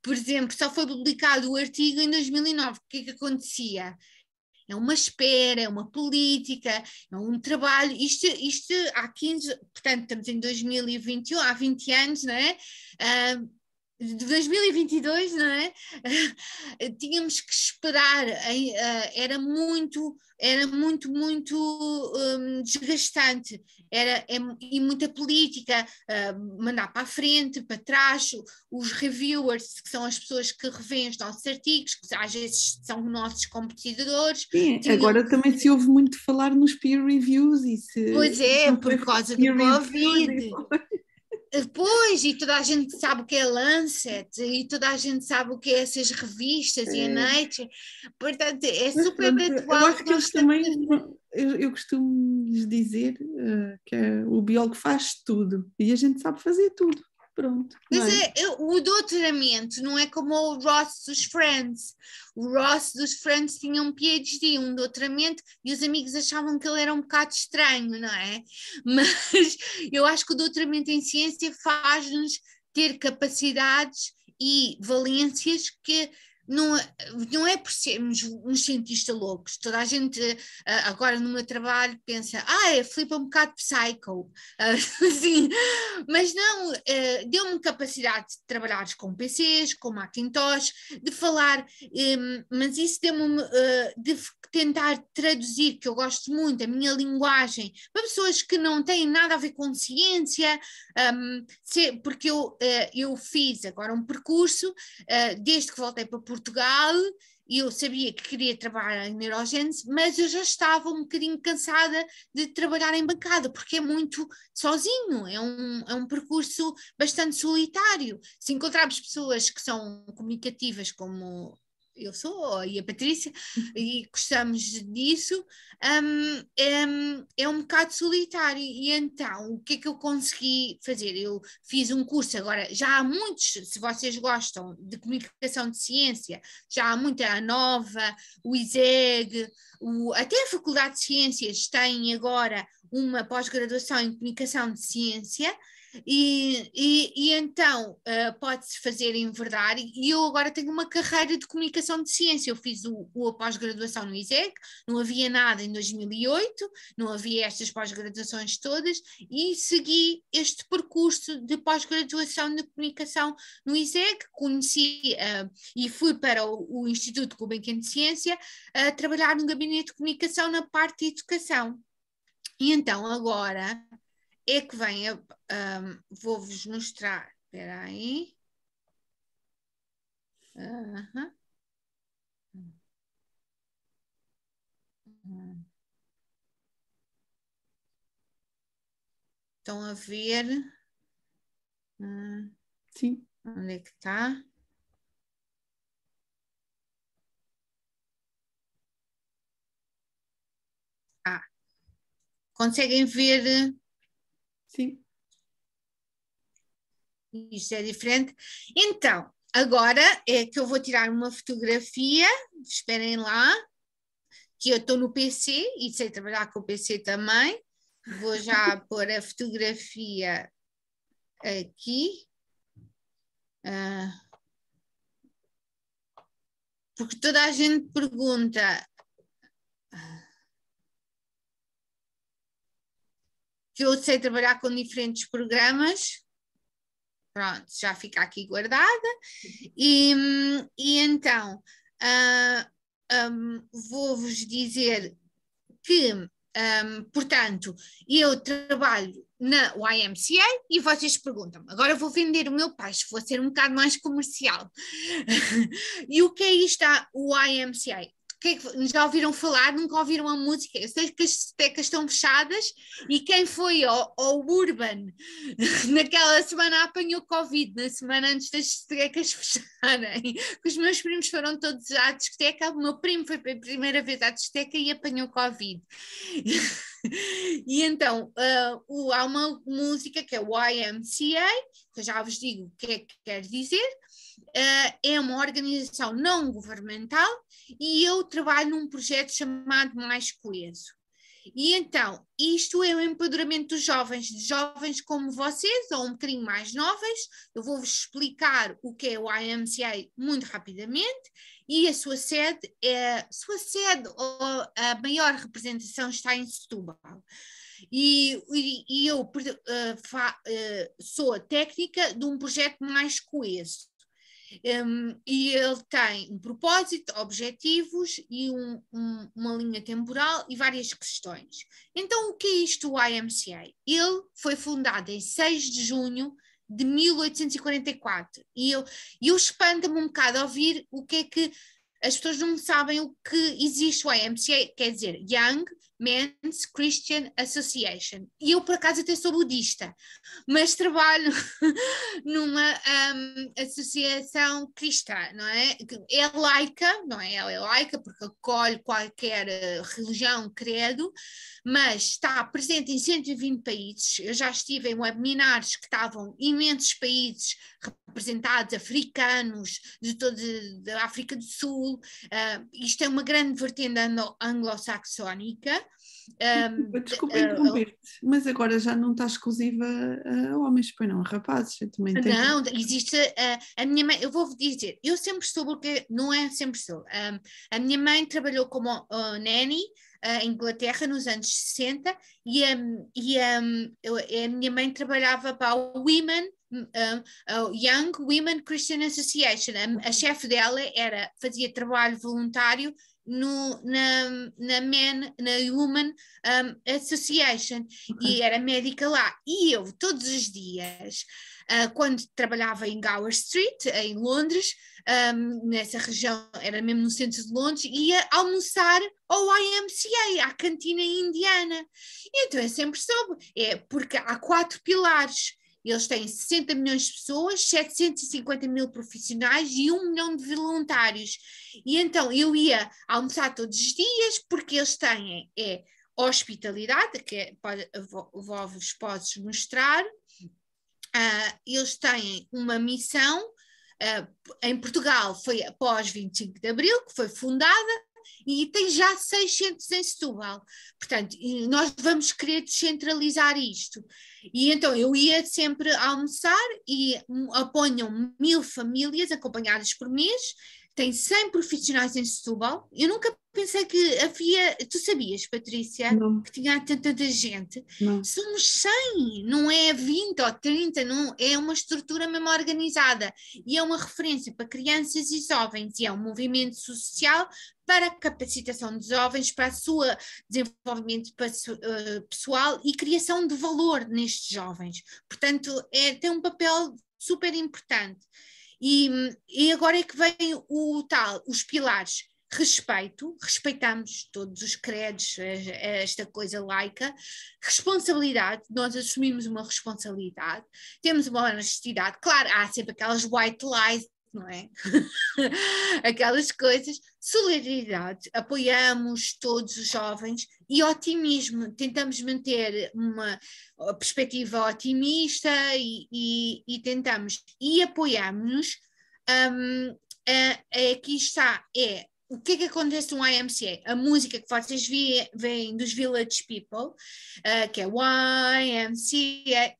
Por exemplo, só foi publicado o artigo em 2009. O que é que acontecia? é uma espera, é uma política, é um trabalho. Isto, isto há 15, portanto, estamos em 2021, há 20 anos, não é? Uh, de 2022, não é? Eh, tínhamos que esperar, eh, era muito, era muito, muito hum, desgastante, era é e muita política, eh, mandar para a frente, para trás, os reviewers, que são as pessoas que revêem os nossos artigos, que às vezes são nossos competidores. Sim, é, agora também se ouve muito falar nos peer reviews e se... Pois é, por causa do Covid. Pois, e toda a gente sabe o que é Lancet, e toda a gente sabe o que é essas revistas é. e a Nature, portanto é super Mas, Eu acho que eles também, eu, eu costumo lhes dizer uh, que é o biólogo faz tudo, e a gente sabe fazer tudo. Pronto. Mas é? o doutoramento não é como o Ross dos Friends. O Ross dos Friends tinha um PhD, um doutoramento, e os amigos achavam que ele era um bocado estranho, não é? Mas eu acho que o doutoramento em ciência faz-nos ter capacidades e valências que não, é, não é por sermos uns cientistas loucos. Toda a gente eh, agora no meu trabalho pensa, ah, é, flipa um bocado psycho, assim. mas não, eh, deu-me capacidade de trabalhar com PCs, com Macintosh, de falar, mas isso deu-me eh, de tentar traduzir, que eu gosto muito, a minha linguagem, para pessoas que não têm nada a ver com ciência, porque eu, eu fiz agora um percurso, desde que voltei para Portugal e eu sabia que queria trabalhar em neurogênese, mas eu já estava um bocadinho cansada de trabalhar em bancada, porque é muito sozinho, é um, é um percurso bastante solitário. Se encontrarmos pessoas que são comunicativas, como eu sou e a Patrícia, uhum. e gostamos disso, um, hum, é um bocado solitário. E então, o que é que eu consegui fazer? Eu fiz um curso agora, já há muitos, se vocês gostam, de comunicação de ciência, já há muita, a Nova, o ISEG, o, até a Faculdade de Ciências tem agora uma pós-graduação em comunicação de ciência. E, e, e então uh, pode-se fazer em verdade e eu agora tenho uma carreira de comunicação de ciência. Eu fiz o, o a pós-graduação no ISEC, não havia nada em 2008, não havia estas pós-graduações todas, e segui este percurso de pós-graduação de comunicação no ISEC. Conheci uh, e fui para o, o Instituto Gulbenkian de Ciência a trabalhar no gabinete de comunicação na parte de educação. E então agora é que vem, um, vou-vos mostrar, espera aí. Uhum. Estão a ver? Hum. Sim. Onde é que está? Ah, conseguem ver eh, Sim. Isto é diferente. Então, agora é que eu vou tirar uma fotografia, esperem lá, que eu estou no PC e sei trabalhar com o PC também. Vou já pôr a fotografia aqui. Uh, porque toda a gente pergunta. Uh, que eu sei trabalhar com diferentes programas. Pronto, já fica aqui guardada. E, e então, uh, ah, um, vou-vos dizer que, um, portanto, eu trabalho na YMCA e vocês perguntam agora vou vender o meu peixe, vou ser um bocado mais comercial. e o que é isto, o YMCA? que, é já ouviram falar, nunca ouviram a música. Eu sei que as discotecas estão fechadas e quem foi ao, ao Urban naquela semana apanhou Covid, na semana antes das discotecas fecharem. Os meus primos foram todos à discoteca, o meu primo foi pela primeira vez à discoteca e apanhou Covid. e então uh, o, há uma música que é o YMCA, que eu já vos digo o que é que quer dizer, uh, é uma organização não governamental e eu trabalho num projeto chamado Mais Coeso. E então, isto é o empoderamento dos jovens, de jovens como vocês, ou um bocadinho mais novas. Eu vou-vos explicar o que é o IMCA muito rapidamente e a sua sede é sua sede ou a maior representação está em Setúbal. E, e, e eu uh, fa, uh, sou a técnica de um projeto mais coeso. Um, e ele tem um propósito, objetivos e um, um, uma linha temporal e várias questões. Então, o que é isto o IMCA? Ele foi fundado em 6 de junho de 1844. E eu, eu espanto me um bocado ouvir o que é que as pessoas não sabem o que existe o YMCA, quer dizer, Young Men's Christian Association. E eu, por acaso, até sou budista, mas trabalho numa um, associação cristã, não é? É laica, não é? Ela é laica porque acolhe qualquer eh, religião, credo, mas está presente em 120 países. Eu já estive em webinars que estavam imensos países representados, africanos, de toda a África do Sul. Uh, isto é uma grande vertente anglo-saxónica um, Desculpa é, é, interromper-te, mas agora já não está exclusiva a homens, pois não, a rapazes, eu também tenho. Não, existe a, a minha mãe, eu vou dizer, eu sempre soube porque que, não é sempre sou um, a minha mãe trabalhou como uh, nanny uh, em Inglaterra nos anos 60 e, um, e um, eu, a minha mãe trabalhava para a Women um, uh, ah, Young Women Christian Association. A, a chefe dela era, fazia trabalho voluntário no, na, na Men, na Human um, Association e era médica lá. E eu, todos os dias, uh, quando trabalhava em Gower Street, em Londres, um, nessa região, era mesmo no centro de Londres, ia almoçar ao IMCA, à cantina indiana. E então eu sempre soube, é porque há quatro pilares eles têm 60 milhões de pessoas, 750 mil profissionais e 1 milhão de voluntários. E então eu ia almoçar todos os dias porque eles têm é, hospitalidade, que é, vos posso mostrar. Uh, eles têm uma missão Uh, em Portugal foi após 25 de Abril, que foi fundada, e tem já 600 em Setúbal. Portanto, nós vamos querer descentralizar isto. E então eu ia sempre almoçar e hum, aponham mil famílias acompanhadas por mês tem 100 profissionais em Setúbal. Eu nunca pensei que havia. Tu sabias, Patrícia, não. que tinha tanta gente? Não. Somos 100, não é 20 ou 30, não, é uma estrutura mesmo organizada e é uma referência para crianças e jovens e é um movimento social para a capacitação dos jovens, para o seu desenvolvimento eh, pessoal e criação de valor nestes jovens. Portanto, é, tem um papel super importante. E, e agora é que vem o tal, os pilares. Respeito, respeitamos todos os credos, eh, esta coisa laica, responsabilidade, nós assumimos uma responsabilidade, temos uma honestidade, claro, há sempre aquelas white lies não é? Aquelas coisas, solidariedade, apoiamos todos os jovens e otimismo, tentamos manter uma perspectiva otimista e, e, e tentamos e apoiamos-nos. Um, aqui está, é o que é que acontece no YMCA? A música que vocês vêm veem dos Village People, uh, que é YMCA,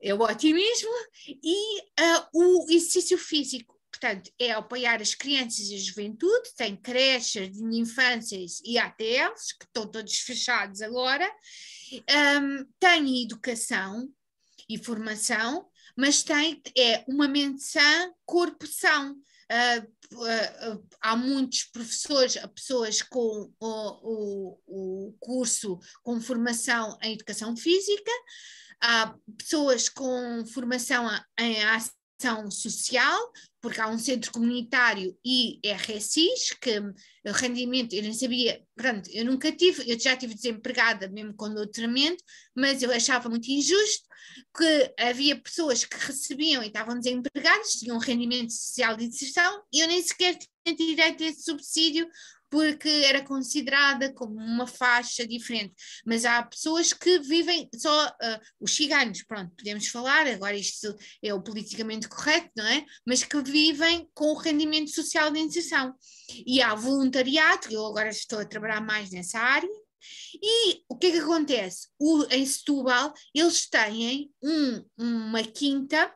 é o otimismo, e uh, o exercício físico portanto, é apoiar as crianças e a juventude, tem creches de infâncias e ATLs, que estão todos fechados agora, um, tem educação e formação, mas tem, é uma mente sã, corpo são. Uh, uh, uh, há muitos professores, pessoas com o, o, o curso com formação em educação física, há pessoas com formação em ação social, porque há um centro comunitário e é RSIs, que o rendimento, eu nem sabia, pronto, eu nunca tive, eu já tive desempregada mesmo com doutoramento, mas eu achava muito injusto que havia pessoas que recebiam e estavam desempregadas, tinham rendimento social de inserção, e eu nem sequer tinha direito a esse subsídio porque era considerada como uma faixa diferente. Mas há pessoas que vivem só uh, os ciganos, pronto, podemos falar, agora isto é o politicamente correto, não é? Mas que vivem com o rendimento social de inserção. E há voluntariado, eu agora estou a trabalhar mais nessa área. E o que é que acontece? O, em Setúbal, eles têm um, uma quinta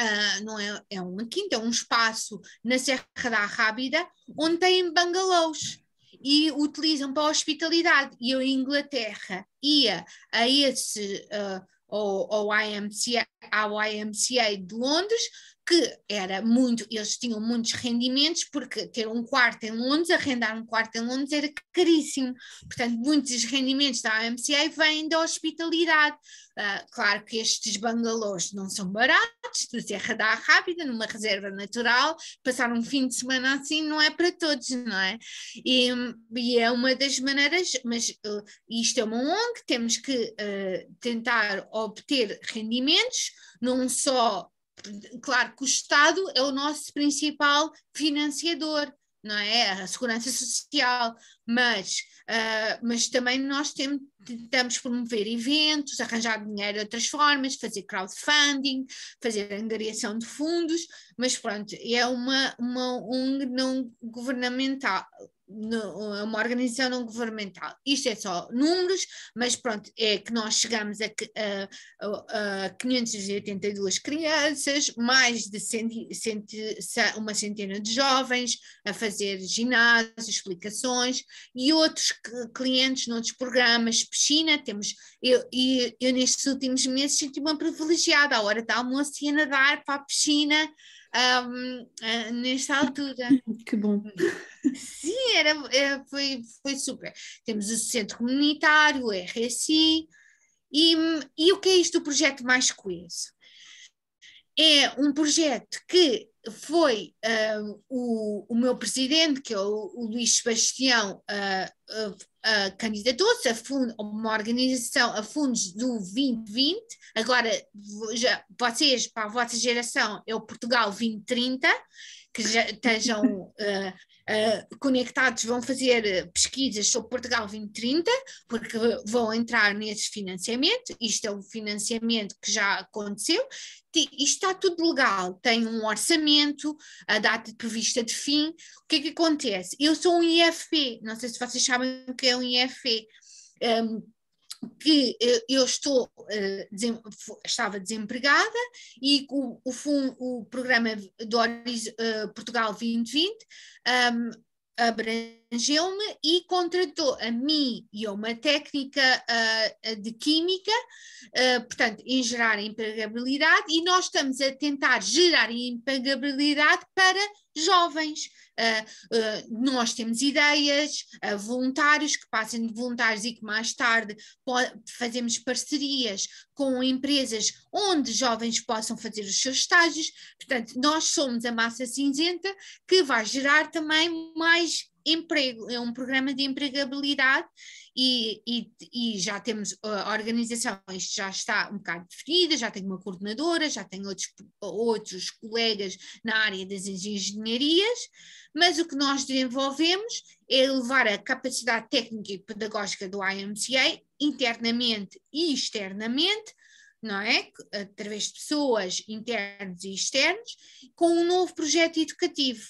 Uh, não é, é uma quinta, é um espaço na Serra da Rábida, onde têm bangalôs e utilizam para a hospitalidade. E a Inglaterra ia a esse, uh, ao, ao, ao IMCA de Londres que era muito, eles tinham muitos rendimentos, porque ter um quarto em Londres, arrendar um quarto em Londres era caríssimo. Portanto, muitos dos rendimentos da AMCA vêm da hospitalidade. Uh, claro que estes bangalôs não são baratos, de Serra da Rápida, numa reserva natural, passar um fim de semana assim não é para todos, não é? E, e é uma das maneiras, mas uh, isto é uma ONG, temos que uh, tentar obter rendimentos, não só Claro que o Estado é o nosso principal financiador, não é? A segurança social mas, uh, mas também nós temos, tentamos promover eventos, arranjar dinheiro de outras formas, fazer crowdfunding, fazer angariação de fundos, mas pronto, é uma, uma um não governamental, é uma organização não governamental. Isto é só números, mas pronto, é que nós chegamos a, a, a 582 crianças, mais de centi, centi, uma centena de jovens a fazer ginásios, explicações, e outros clientes noutros programas, piscina, temos, eu, eu, eu nestes últimos meses senti me privilegiada, à hora da almoço e a nadar para a piscina, um, uh, hum, nesta altura. Que bom. Sim, era, era, é, foi, foi super. Temos o centro comunitário, o RSI, e, e o que é isto do projeto Mais Coeso? É um projeto que foi uh, o, o, meu presidente, que é o, o Luís Sebastião, uh, uh, candidatou-se a fundo, uma organização a fundos do 2020. Agora, já, vocês, para a vossa geração, é o Portugal 2030, que já estejam eh, uh, conectados vão fazer ah, pesquisas sobre Portugal 2030, porque vão entrar nesse financiamento. Isto é um financiamento que já aconteceu. Isto está tudo legal, tem um orçamento, a data prevista de fim. O que é que acontece? Eu sou um IFP, não sei se vocês sabem o que é um IFP. Um, que eu, estou, eh, estava desempregada e o, o, o programa do eh, Portugal 2020 um, abrangeu-me e contratou a mim e a uma técnica uh, de química, uh, portanto, em gerar empregabilidade, e nós estamos a tentar gerar empregabilidade para jovens. Uh, uh, nós temos ideias, uh, voluntários que passem de voluntários e que mais tarde fazemos parcerias com empresas onde jovens possam fazer os seus estágios. Portanto, nós somos a massa cinzenta que vai gerar também mais emprego, é um programa de empregabilidade e, e, e já temos a uh, organização, isto já está um bocado definida, já tem uma coordenadora, já tem outros, outros colegas na área das engenharias, mas o que nós desenvolvemos é levar a capacidade técnica e pedagógica do IMCA internamente e externamente não é? Através de pessoas internas e externas, com um novo projeto educativo.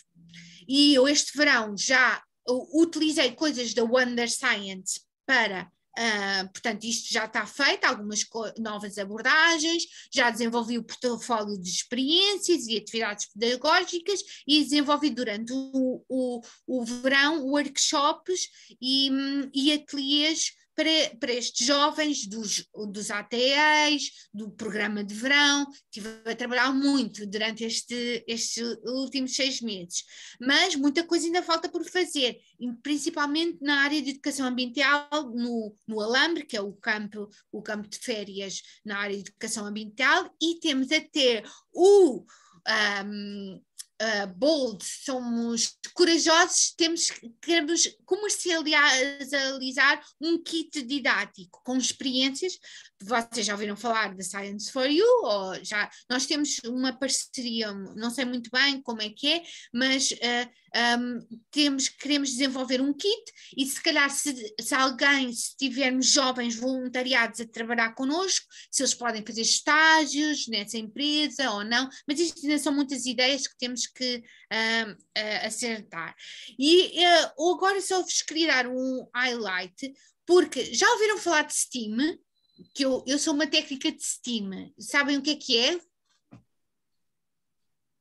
E eu este verão já uh, utilizei coisas da Wonder Science para Uh, portanto, isto já está feito, algumas novas abordagens, já desenvolvi o portfólio de experiências e atividades pedagógicas e desenvolvi durante o, o, o verão workshops e, hum, e ateliês para, estes jovens dos, dos ATEs, do programa de verão, estive a trabalhar muito durante este, estes últimos seis meses, mas muita coisa ainda falta por fazer, principalmente na área de educação ambiental, no, no Alambre, que é o campo, o campo de férias na área de educação ambiental, e temos até o um, uh, bold, somos corajosos, temos, queremos comercializar um kit didático com experiências vocês já ouviram falar da Science for You, ou já, nós temos uma parceria, não sei muito bem como é que é, mas uh, eh, um, ehm, temos, queremos desenvolver um kit e se calhar se, se, alguém, se tivermos jovens voluntariados a trabalhar connosco, se eles podem fazer estágios nessa empresa ou não, mas isto ainda são muitas ideias que temos que uh, uh, acertar. E eh, agora só vos queria dar um highlight, porque já ouviram falar de Steam? que eu, eu sou uma técnica de estima. Sabem o que é que é?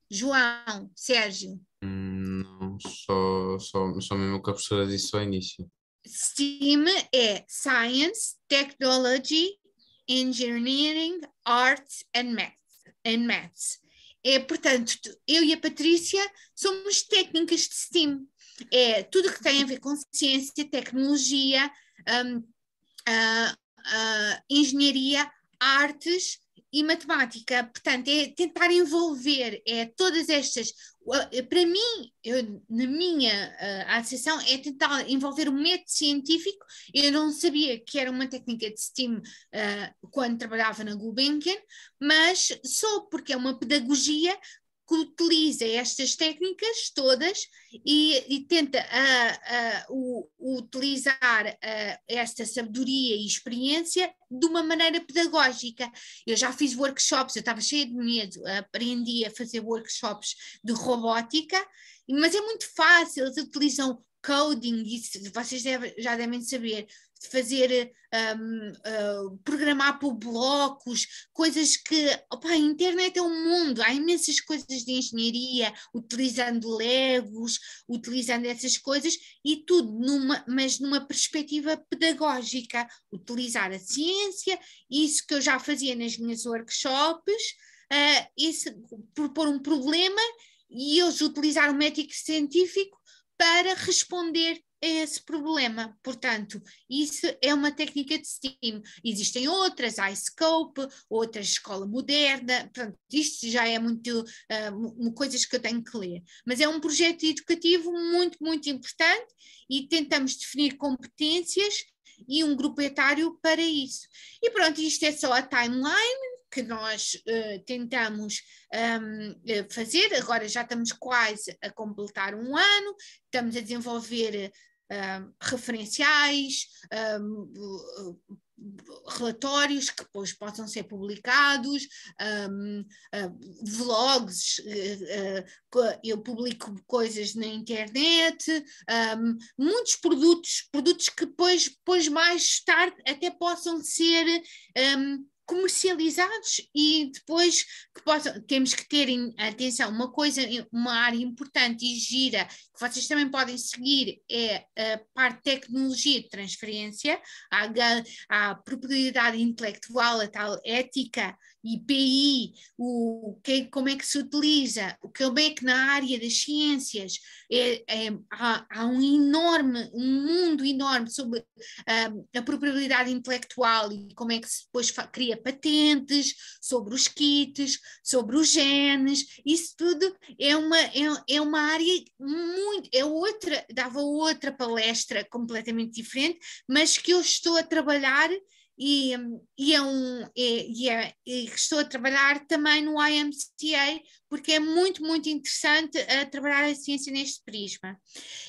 João, Sérgio. Não, só, só, só mesmo que a professora disse ao início. STEAM é Science, Technology, Engineering, Arts and Math. And maths. É, portanto, eu e a Patrícia somos técnicas de STEAM. É tudo que tem a ver com ciência, tecnologia, um, uh, ah, uh, engenharia, artes e matemática. Portanto, é tentar envolver é todas estas. Ah, para mim, eu, na minha uh, associação, é tentar envolver o método científico. Eu não sabia que era uma técnica de STEAM uh, quando trabalhava na Gulbenkian, mas sou porque é uma pedagogia que utiliza estas técnicas todas e, e tenta uh, uh, o, utilizar uh, esta sabedoria e experiência de uma maneira pedagógica. Eu já fiz workshops, eu estava cheia de medo, aprendi a fazer workshops de robótica, mas é muito fácil, eles utilizam coding, isso vocês deve, já devem saber, de fazer um, uh, hum, programar por blocos, coisas que opa, a internet é um mundo, há imensas coisas de engenharia, utilizando Legos, utilizando essas coisas e tudo, numa, mas numa perspectiva pedagógica, utilizar a ciência, isso que eu já fazia nas minhas workshops, uh, esse, propor um problema e eles utilizar o método científico para responder a esse problema. Portanto, isso é uma técnica de STEAM. Existem outras, iScope, outra escola moderna, pronto, isto já é muito uh, coisas que eu tenho que ler. Mas é um projeto educativo muito, muito importante e tentamos definir competências e um grupo etário para isso. E pronto, isto é só a timeline que nós uh, tentamos um, eh, fazer. Agora já estamos quase a completar um ano, estamos a desenvolver um, referenciais, um, relatórios que depois possam ser publicados, um, uh, ah, vlogs, uh, uh, eu publico coisas na internet, um, muitos produtos, produtos que depois, depois mais tarde até possam ser um, comercializados e depois que possam, temos que ter em atenção uma coisa, uma área importante e gira que vocês também podem seguir é a parte de tecnologia de transferência, a, a propriedade intelectual, a tal ética IPI, o, que, como é que se utiliza, o que é que na área das ciências é, é, há, há, um enorme, um mundo enorme sobre ah, a propriedade intelectual e como é que se depois cria patentes, sobre os kits, sobre os genes, isso tudo é uma, é, é uma área muito, é outra, dava outra palestra completamente diferente, mas que eu estou a trabalhar e, e, é um, e, é, e, é, e estou a trabalhar também no IMCA porque é muito, muito interessante uh, trabalhar a ciência neste prisma.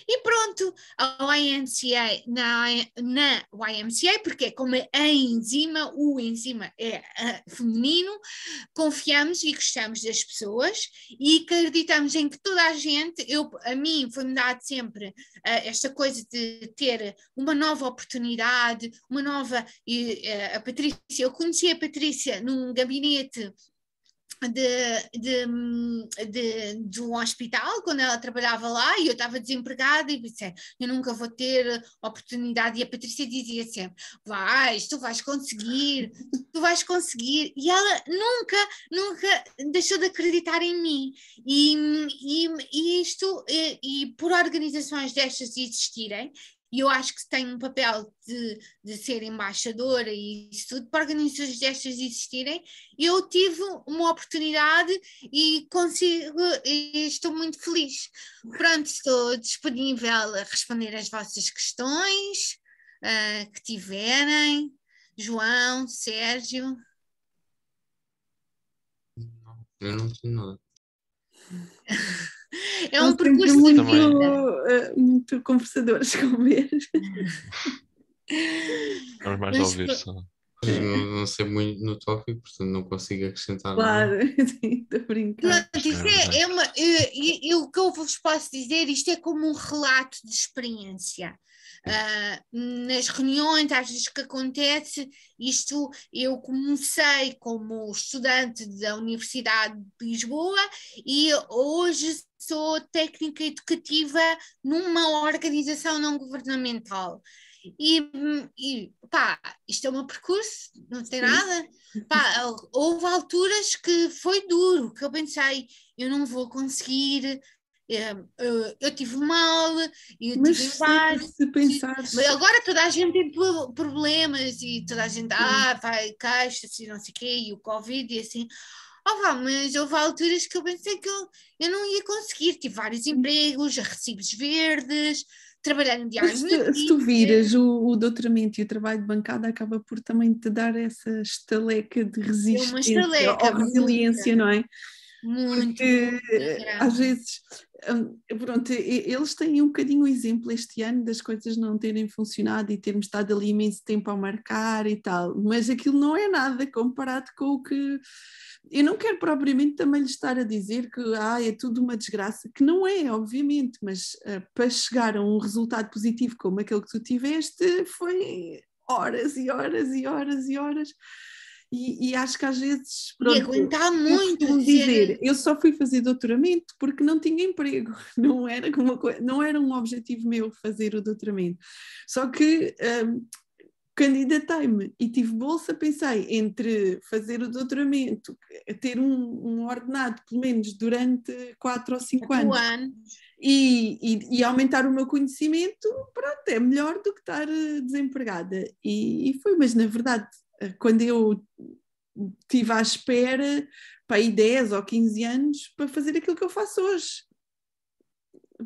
E pronto, a YMCA, na, na YMCA, porque é como a enzima, o enzima é uh, feminino, confiamos e gostamos das pessoas e acreditamos em que toda a gente, eu, a mim foi-me dado sempre uh, esta coisa de ter uma nova oportunidade, uma nova. E, a Patrícia, eu conheci a Patrícia num gabinete de, de, de, de, um hospital quando ela trabalhava lá e eu estava desempregada e disse eu nunca vou ter oportunidade e a Patrícia dizia sempre vais, tu vais conseguir tu vais conseguir e ela nunca, nunca deixou de acreditar em mim e, e, e isto e, e por organizações destas existirem e eu acho que tem um papel de, de ser embaixadora e isso tudo, para organizações destas existirem, eu tive uma oportunidade e consigo, e estou muito feliz. Pronto, estou disponível a responder às vossas questões uh, que tiverem, João, Sérgio. Não, eu não tenho nada. É um percurso muito, uh, muito conversadores com ver. Vamos mais Mas, ouvir só. Não, não, sei muito no tópico, portanto não consigo acrescentar claro, nada. Claro, estou isto é, é, é uma, eu, eu, o que eu vos posso dizer, isto é como um relato de experiência uh, nas reuniões, às vezes que acontece, isto eu comecei como estudante da Universidade de Lisboa e hoje sou técnica educativa numa organização não governamental. E, e pá, isto é um percurso, não tem nada. Pá, houve alturas que foi duro, que eu pensei, eu não vou conseguir, é, eh, eu tive mal, e mas tive vários. Se pensares... Agora toda a gente tem problemas e toda a gente ah, vai, caixa se não sei o quê, e o Covid e assim. Oh, vá, mas houve alturas que eu pensei que eu, eu não ia conseguir. Tive vários empregos, recibos verdes, trabalhar em diários. Se, tu, se tu viras o, o doutoramento e o trabalho de bancada, acaba por também te dar essa estaleca de é resistência estaleca, ou resiliência, não é? Muito. Porque, eh, às vezes, hum, pronto, eles têm um bocadinho o exemplo este ano das coisas não terem funcionado e termos estado ali imenso tempo a marcar e tal, mas aquilo não é nada comparado com o que. Eu não quero propriamente também lhes estar a dizer que ah, é tudo uma desgraça, que não é, obviamente, mas uh, para chegar a um resultado positivo como aquele que tu tiveste, foi horas e horas e horas e horas e, e, acho que às vezes. Pronto, e aguentar muito. Eu, dizer, eu só fui fazer doutoramento porque não tinha emprego, não era, uma, não era um objetivo meu fazer o doutoramento. Só que um, candidatei-me e tive bolsa, pensei entre fazer o doutoramento, ter um, um ordenado pelo menos durante 4 ou 5 anos, anos. E, e, e, aumentar o meu conhecimento, pronto, é melhor do que estar eh, desempregada. E, e foi, mas na verdade eh, quando eu tive à espera para aí 10 ou 15 anos para fazer aquilo que eu faço hoje.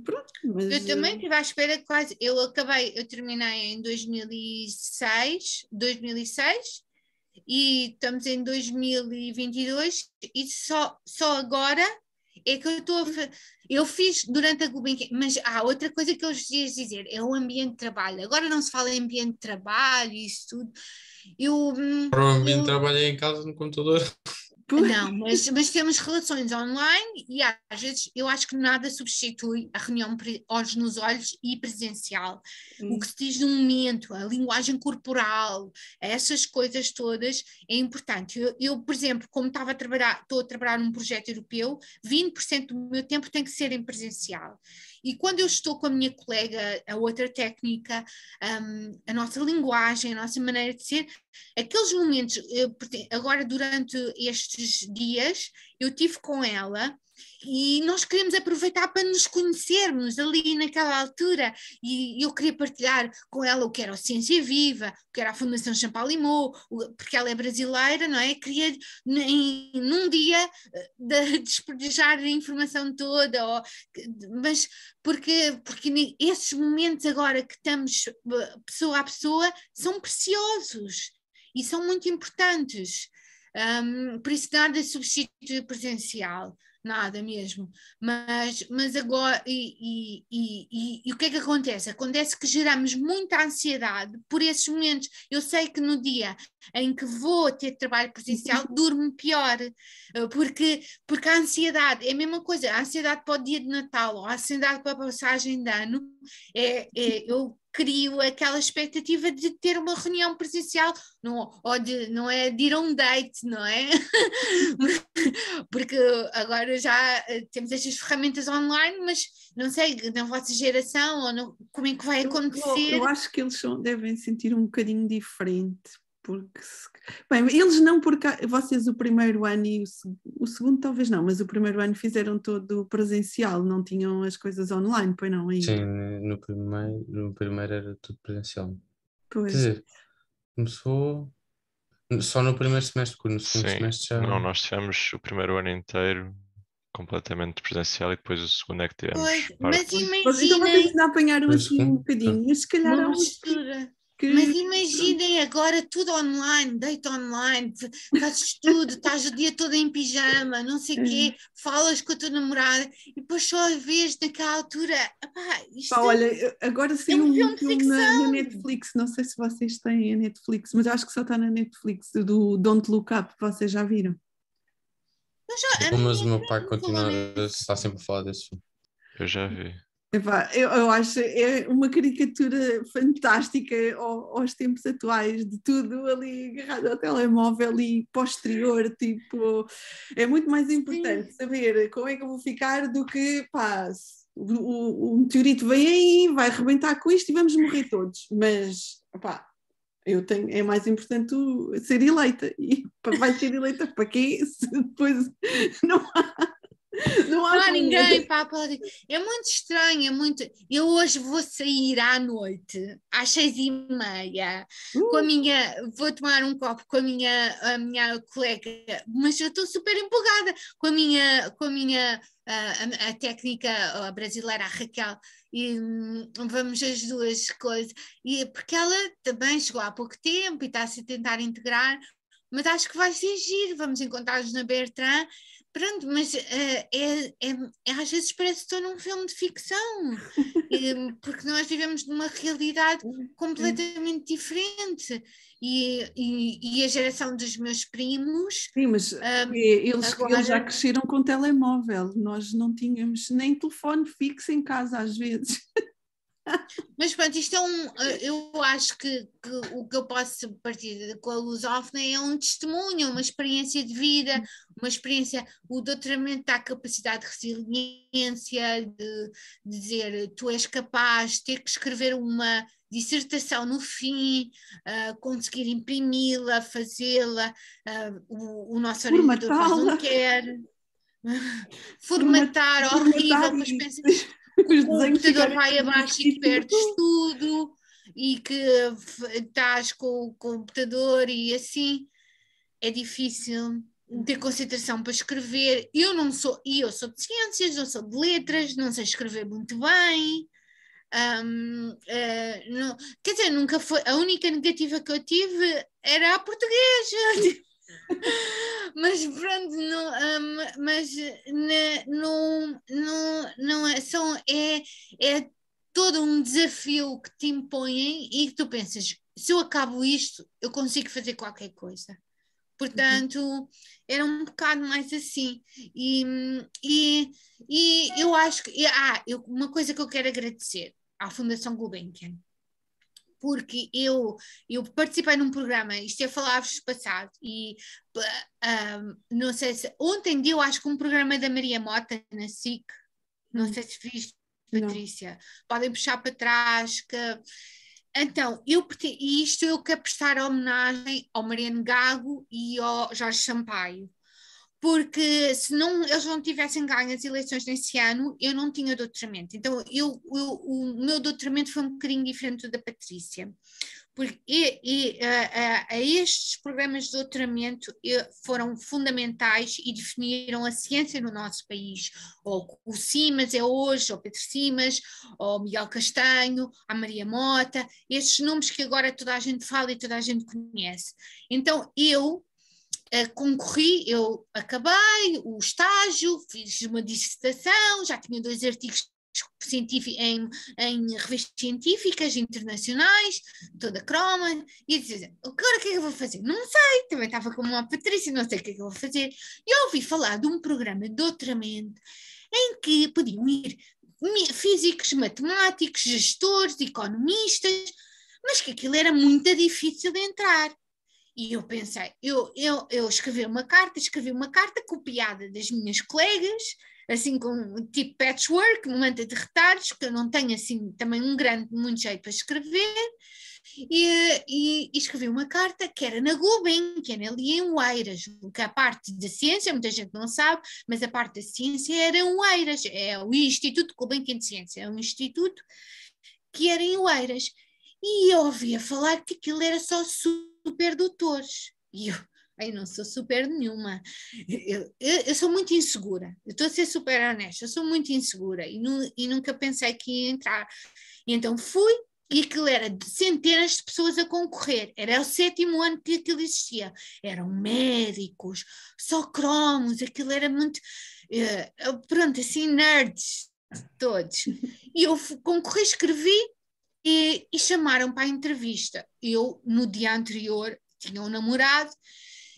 Pronto, mas... Eu também estive eh, à espera quase, eu acabei, eu terminei em 2006, 2006 e estamos em 2022 e só, só agora é que eu estou eu fiz durante a Gulbenkian, mas há outra coisa que eu queria dizer, é o ambiente de trabalho agora não se fala em ambiente de trabalho e isso tudo eu, hum, Provavelmente eu... trabalhei em casa no computador. Não, mas, mas temos relações online e às vezes eu acho que nada substitui a reunião olhos nos olhos e presencial. Hum. O que se diz no momento, a linguagem corporal, essas coisas todas é importante. Eu, eu por exemplo, como estava a trabalhar, estou a trabalhar num projeto europeu, 20% do meu tempo tem que ser em presencial. E quando eu estou com a minha colega, a outra técnica, um, a nossa linguagem, a nossa maneira de ser, aqueles momentos, eh, agora durante estes dias, eu tive com ela e nós queremos aproveitar para nos conhecermos ali naquela altura e eu queria partilhar com ela o que era a Ciência Viva, o que era a Fundação Champalimou, porque ela é brasileira, não é? Queria em, num dia eh, de despejar a informação toda, ou, mas porque, porque esses momentos agora que estamos eh, pessoa a pessoa são preciosos e são muito importantes. Um, por isso nada substitui o presencial nada mesmo. Mas, mas agora, e, e, e, e, o que é que acontece? Acontece que geramos muita ansiedade por esses momentos. Eu sei que no dia em que vou ter trabalho presencial, uhum. durmo pior, eh, porque, porque a ansiedade é a mesma coisa. A ansiedade para o dia de Natal, ou a ansiedade para a passagem de ano, é, é eu crio aquela expectativa de ter uma reunião presencial, não, ou de, não é de ir a um date, não é? Porque agora já eh, temos estas ferramentas online, mas não sei, na vossa geração, ou no, como é que vai acontecer? Eu, eu, eu acho que eles são, devem sentir um bocadinho diferente, porque se... bem, eles não porque vocês o primeiro ano e o, o, segundo talvez não, mas o primeiro ano fizeram todo presencial, não tinham as coisas online, pois não? Ainda. Sim, no primeiro, no primeiro era tudo presencial. Pois. Quer dizer, começou só no primeiro semestre, porque no segundo Sim, semestre já. Não, nós tivemos o primeiro ano inteiro completamente presencial e depois o segundo é que tivemos. Pois, mas imagina. Então vocês ainda apanharam assim um bocadinho, mas se calhar uma mistura. Que... Mas imaginem agora tudo online, date online, fazes tudo, estás o dia todo em pijama, não sei o quê, é. falas com a tua namorada e depois só a vês naquela altura. Epá, isto Pá, olha, agora saiu é um filme, filme na, na, Netflix, não sei se vocês têm a Netflix, mas acho que só está na Netflix, do Don't Look Up, vocês já viram? Mas, já, mas o meu pai continua, está sempre a falar desse filme. Eu já vi. Epá, eu, eu, acho é uma caricatura fantástica ao, aos tempos atuais, de tudo ali agarrado ao telemóvel e posterior, tipo, é muito mais importante Sim. saber como é que eu vou ficar do que, pá, o, o, meteorito vem aí, vai arrebentar com isto e vamos morrer todos, mas, eu tenho, é mais importante ser eleita, e vai ser eleita para quê se depois não há Não há, não há ninguém, para aplaudir. É muito estranho, é muito. Eu hoje vou sair à noite, às seis e meia, uh. com a uh. minha. Vou tomar um copo com a minha, a minha colega, mas eu estou super empolgada com a minha, com a, minha a, a, a técnica brasileira, a Raquel, e hum, vamos as duas coisas. E, porque ela também chegou há pouco tempo e está-se a tentar integrar mas acho que vai fingir, Vamos encontrar-nos na Bertrand Pronto, mas uh, é, é, às vezes parece que estou num filme de ficção, porque nós vivemos numa realidade completamente diferente. E, e, e, a geração dos meus primos. Sim, mas uh, eles, agora... eles já cresceram com telemóvel, nós não tínhamos nem telefone fixo em casa às vezes. Mas pronto, isto é um. Eu acho que, que o que eu posso partir com a luz Lusófona é um testemunho, uma experiência de vida, hum. uma experiência. O doutoramento dá capacidade de resiliência, de, de dizer tu és capaz, ter que escrever uma dissertação no fim, uh, conseguir imprimi-la, fazê-la, uh, o, o, nosso orientador não quer. Formatar, formatar horrível, mas pensa os o computador vai abaixo e perdes tudo, e que estás com o computador e assim é difícil ter concentração para escrever. Eu não sou, e eu sou de ciências, não sou de letras, não sei escrever muito bem. Um, uh, eh, não, quer dizer, nunca foi. A única negativa que eu tive era a portuguesa. mas pronto, não, um, ah, mas não, não, não é, são, é, é todo um desafio que te impõem e que tu pensas, se eu acabo isto, eu consigo fazer qualquer coisa. Portanto, uhum. era um bocado mais assim. E, e, e eu acho que. Ah, eu, uma coisa que eu quero agradecer à Fundação Gulbenkian, porque eu, eu participei num programa, isto é falar-vos passado, e um, ah, não sei se ontem deu, acho que um programa da Maria Mota na SIC, não hum. sei se viste, Patrícia, não. podem puxar para trás que. Então, eu, isto eu quero prestar homenagem ao Mariano Gago e ao Jorge Sampaio porque se não, eles não tivessem ganho as eleições nesse ano, eu não tinha doutoramento. Então, eu, eu o meu doutoramento foi um bocadinho diferente da Patrícia. Porque e, e, a, a, a, estes programas de doutoramento foram fundamentais e definiram a ciência no nosso país. Ou o Simas é hoje, ou Pedro Simas, ou Miguel Castanho, a Maria Mota, estes nomes que agora toda a gente fala e toda a gente conhece. Então, eu eh, concorri, eu acabei o estágio, fiz uma dissertação, já tinha dois artigos científicos em, em, revistas científicas internacionais, toda croma, e disse, agora o que é que eu vou fazer? Não sei, também estava como uma Patrícia, não sei o que é que eu vou fazer. E ouvi falar de um programa de doutoramento em que podiam ir físicos, matemáticos, gestores, economistas, mas que aquilo era muito difícil de entrar. E eu pensei, eu, eu, eu escrevi uma carta, escrevi uma carta copiada das minhas colegas, assim com tipo patchwork, manta de retardos que eu não tenho assim também um grande, muito jeito para escrever, e, e, e escrevi uma carta que era na que era é ali em Oeiras, que a parte da ciência, muita gente não sabe, mas a parte da ciência era em Oeiras, é o Instituto Gulbenkian de Ciência, é um instituto que era em Oeiras, e eu ouvia falar que aquilo era só sul super doutores. E eu, eu não sou super nenhuma. Eu, eu, eu sou muito insegura. estou a ser super honesta. Eu sou muito insegura e, nu, e nunca pensei que ia entrar. E então fui e aquilo era de centenas de pessoas a concorrer. Era o sétimo ano que aquilo existia. Eram médicos, só cromos, aquilo era muito. Uh, pronto, assim, nerds todos. E eu concorri, escrevi e, e chamaram para a entrevista. Eu, no dia anterior, tinha um namorado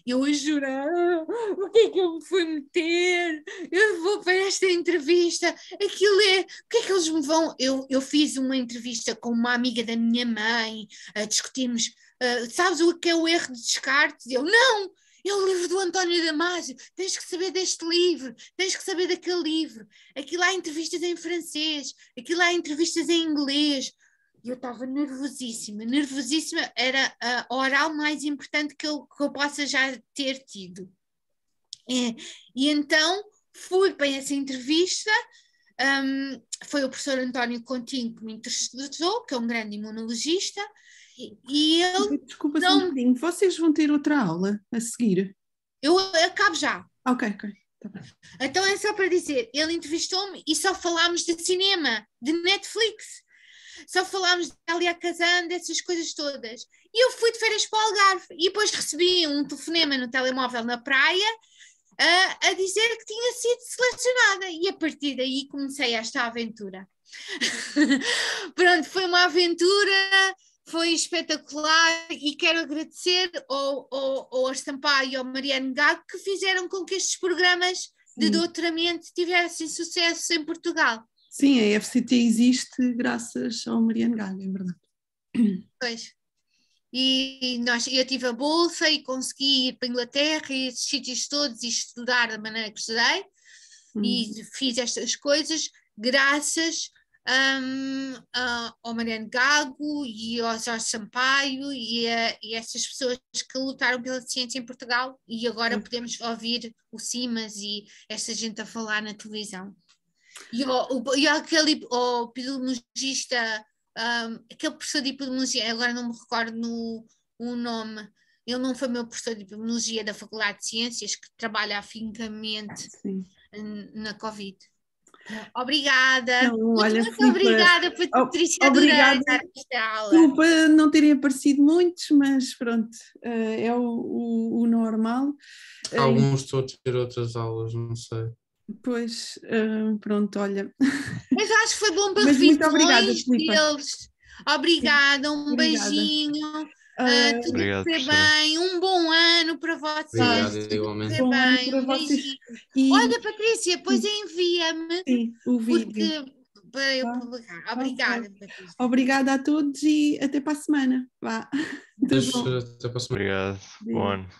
eu a jurar, ah, o que é que eu me fui meter? Eu vou para esta entrevista, aquilo é, o que é que eles me vão? Eu, eu fiz uma entrevista com uma amiga da minha mãe, uh, discutimos, uh, sabes o que é o erro de descartes? Eu, não, é o livro do António Damasio, tens que saber deste livro, tens que saber daquele livro. Aquilo há entrevistas em francês, aquilo há entrevistas em inglês, eu estava nervosíssima. Nervosíssima era a oral mais importante que eu, que eu possa já ter tido. E, é, e então fui para essa entrevista. Um, foi o professor António Continho que me entrevistou, que é um grande imunologista, e ele. Desculpa, não... um bocadinho. vocês vão ter outra aula a seguir? Eu acabo já. Ok, ok. Tá então é só para dizer, ele entrevistou-me e só falámos de cinema, de Netflix só falámos de a Kazan, dessas coisas todas. E eu fui de férias para o Algarve e depois recebi um telefonema no telemóvel na praia a, a dizer que tinha sido selecionada e a partir daí comecei esta aventura. Pronto, foi uma aventura foi espetacular e quero agradecer ao, ao, ao Arstampar e ao Mariano Gago que fizeram com que estes programas de doutoramento tivessem sucesso em Portugal. Sim, a FCT existe graças ao Mariano Gaga, é verdade. Pois. E nós, eu tive a bolsa e consegui ir para a Inglaterra e esses sítios todos e estudar da maneira que estudei hum. e fiz estas coisas graças um, ao Mariano Gago e ao Jorge Sampaio e, a, e essas pessoas que lutaram pela ciência em Portugal e agora podemos ouvir o Simas e esta gente a falar na televisão. E, o, o, e aquele epidemiologista, um, aquele professor de epidemiologia, agora não me recordo no, o nome, ele não foi meu professor de epidemiologia da Faculdade de Ciências, que trabalha afincamente na Covid. Obrigada. Não, muito, olha, muito Filipe, obrigada, Patrícia obrigada Durante, Desculpa não terem aparecido muitos, mas pronto, eh, é o, o, o normal. Alguns estou a ter outras aulas, não sei. Pois, uh, pronto, olha. Mas acho que foi bom para reflexões muito Obrigada, um obrigada. beijinho. Uh, tudo Obrigado, ser bem, um bom ano para vocês. Obrigado, igualmente. bem, para vocês. E... Olha, Patrícia, pois envia-me. o vídeo. Porque... Para eu tá, publicar. Tá obrigada. Tá, Obrigada a todos e até para a semana. Vá. Tudo Até para a semana. Obrigado. Bom ano.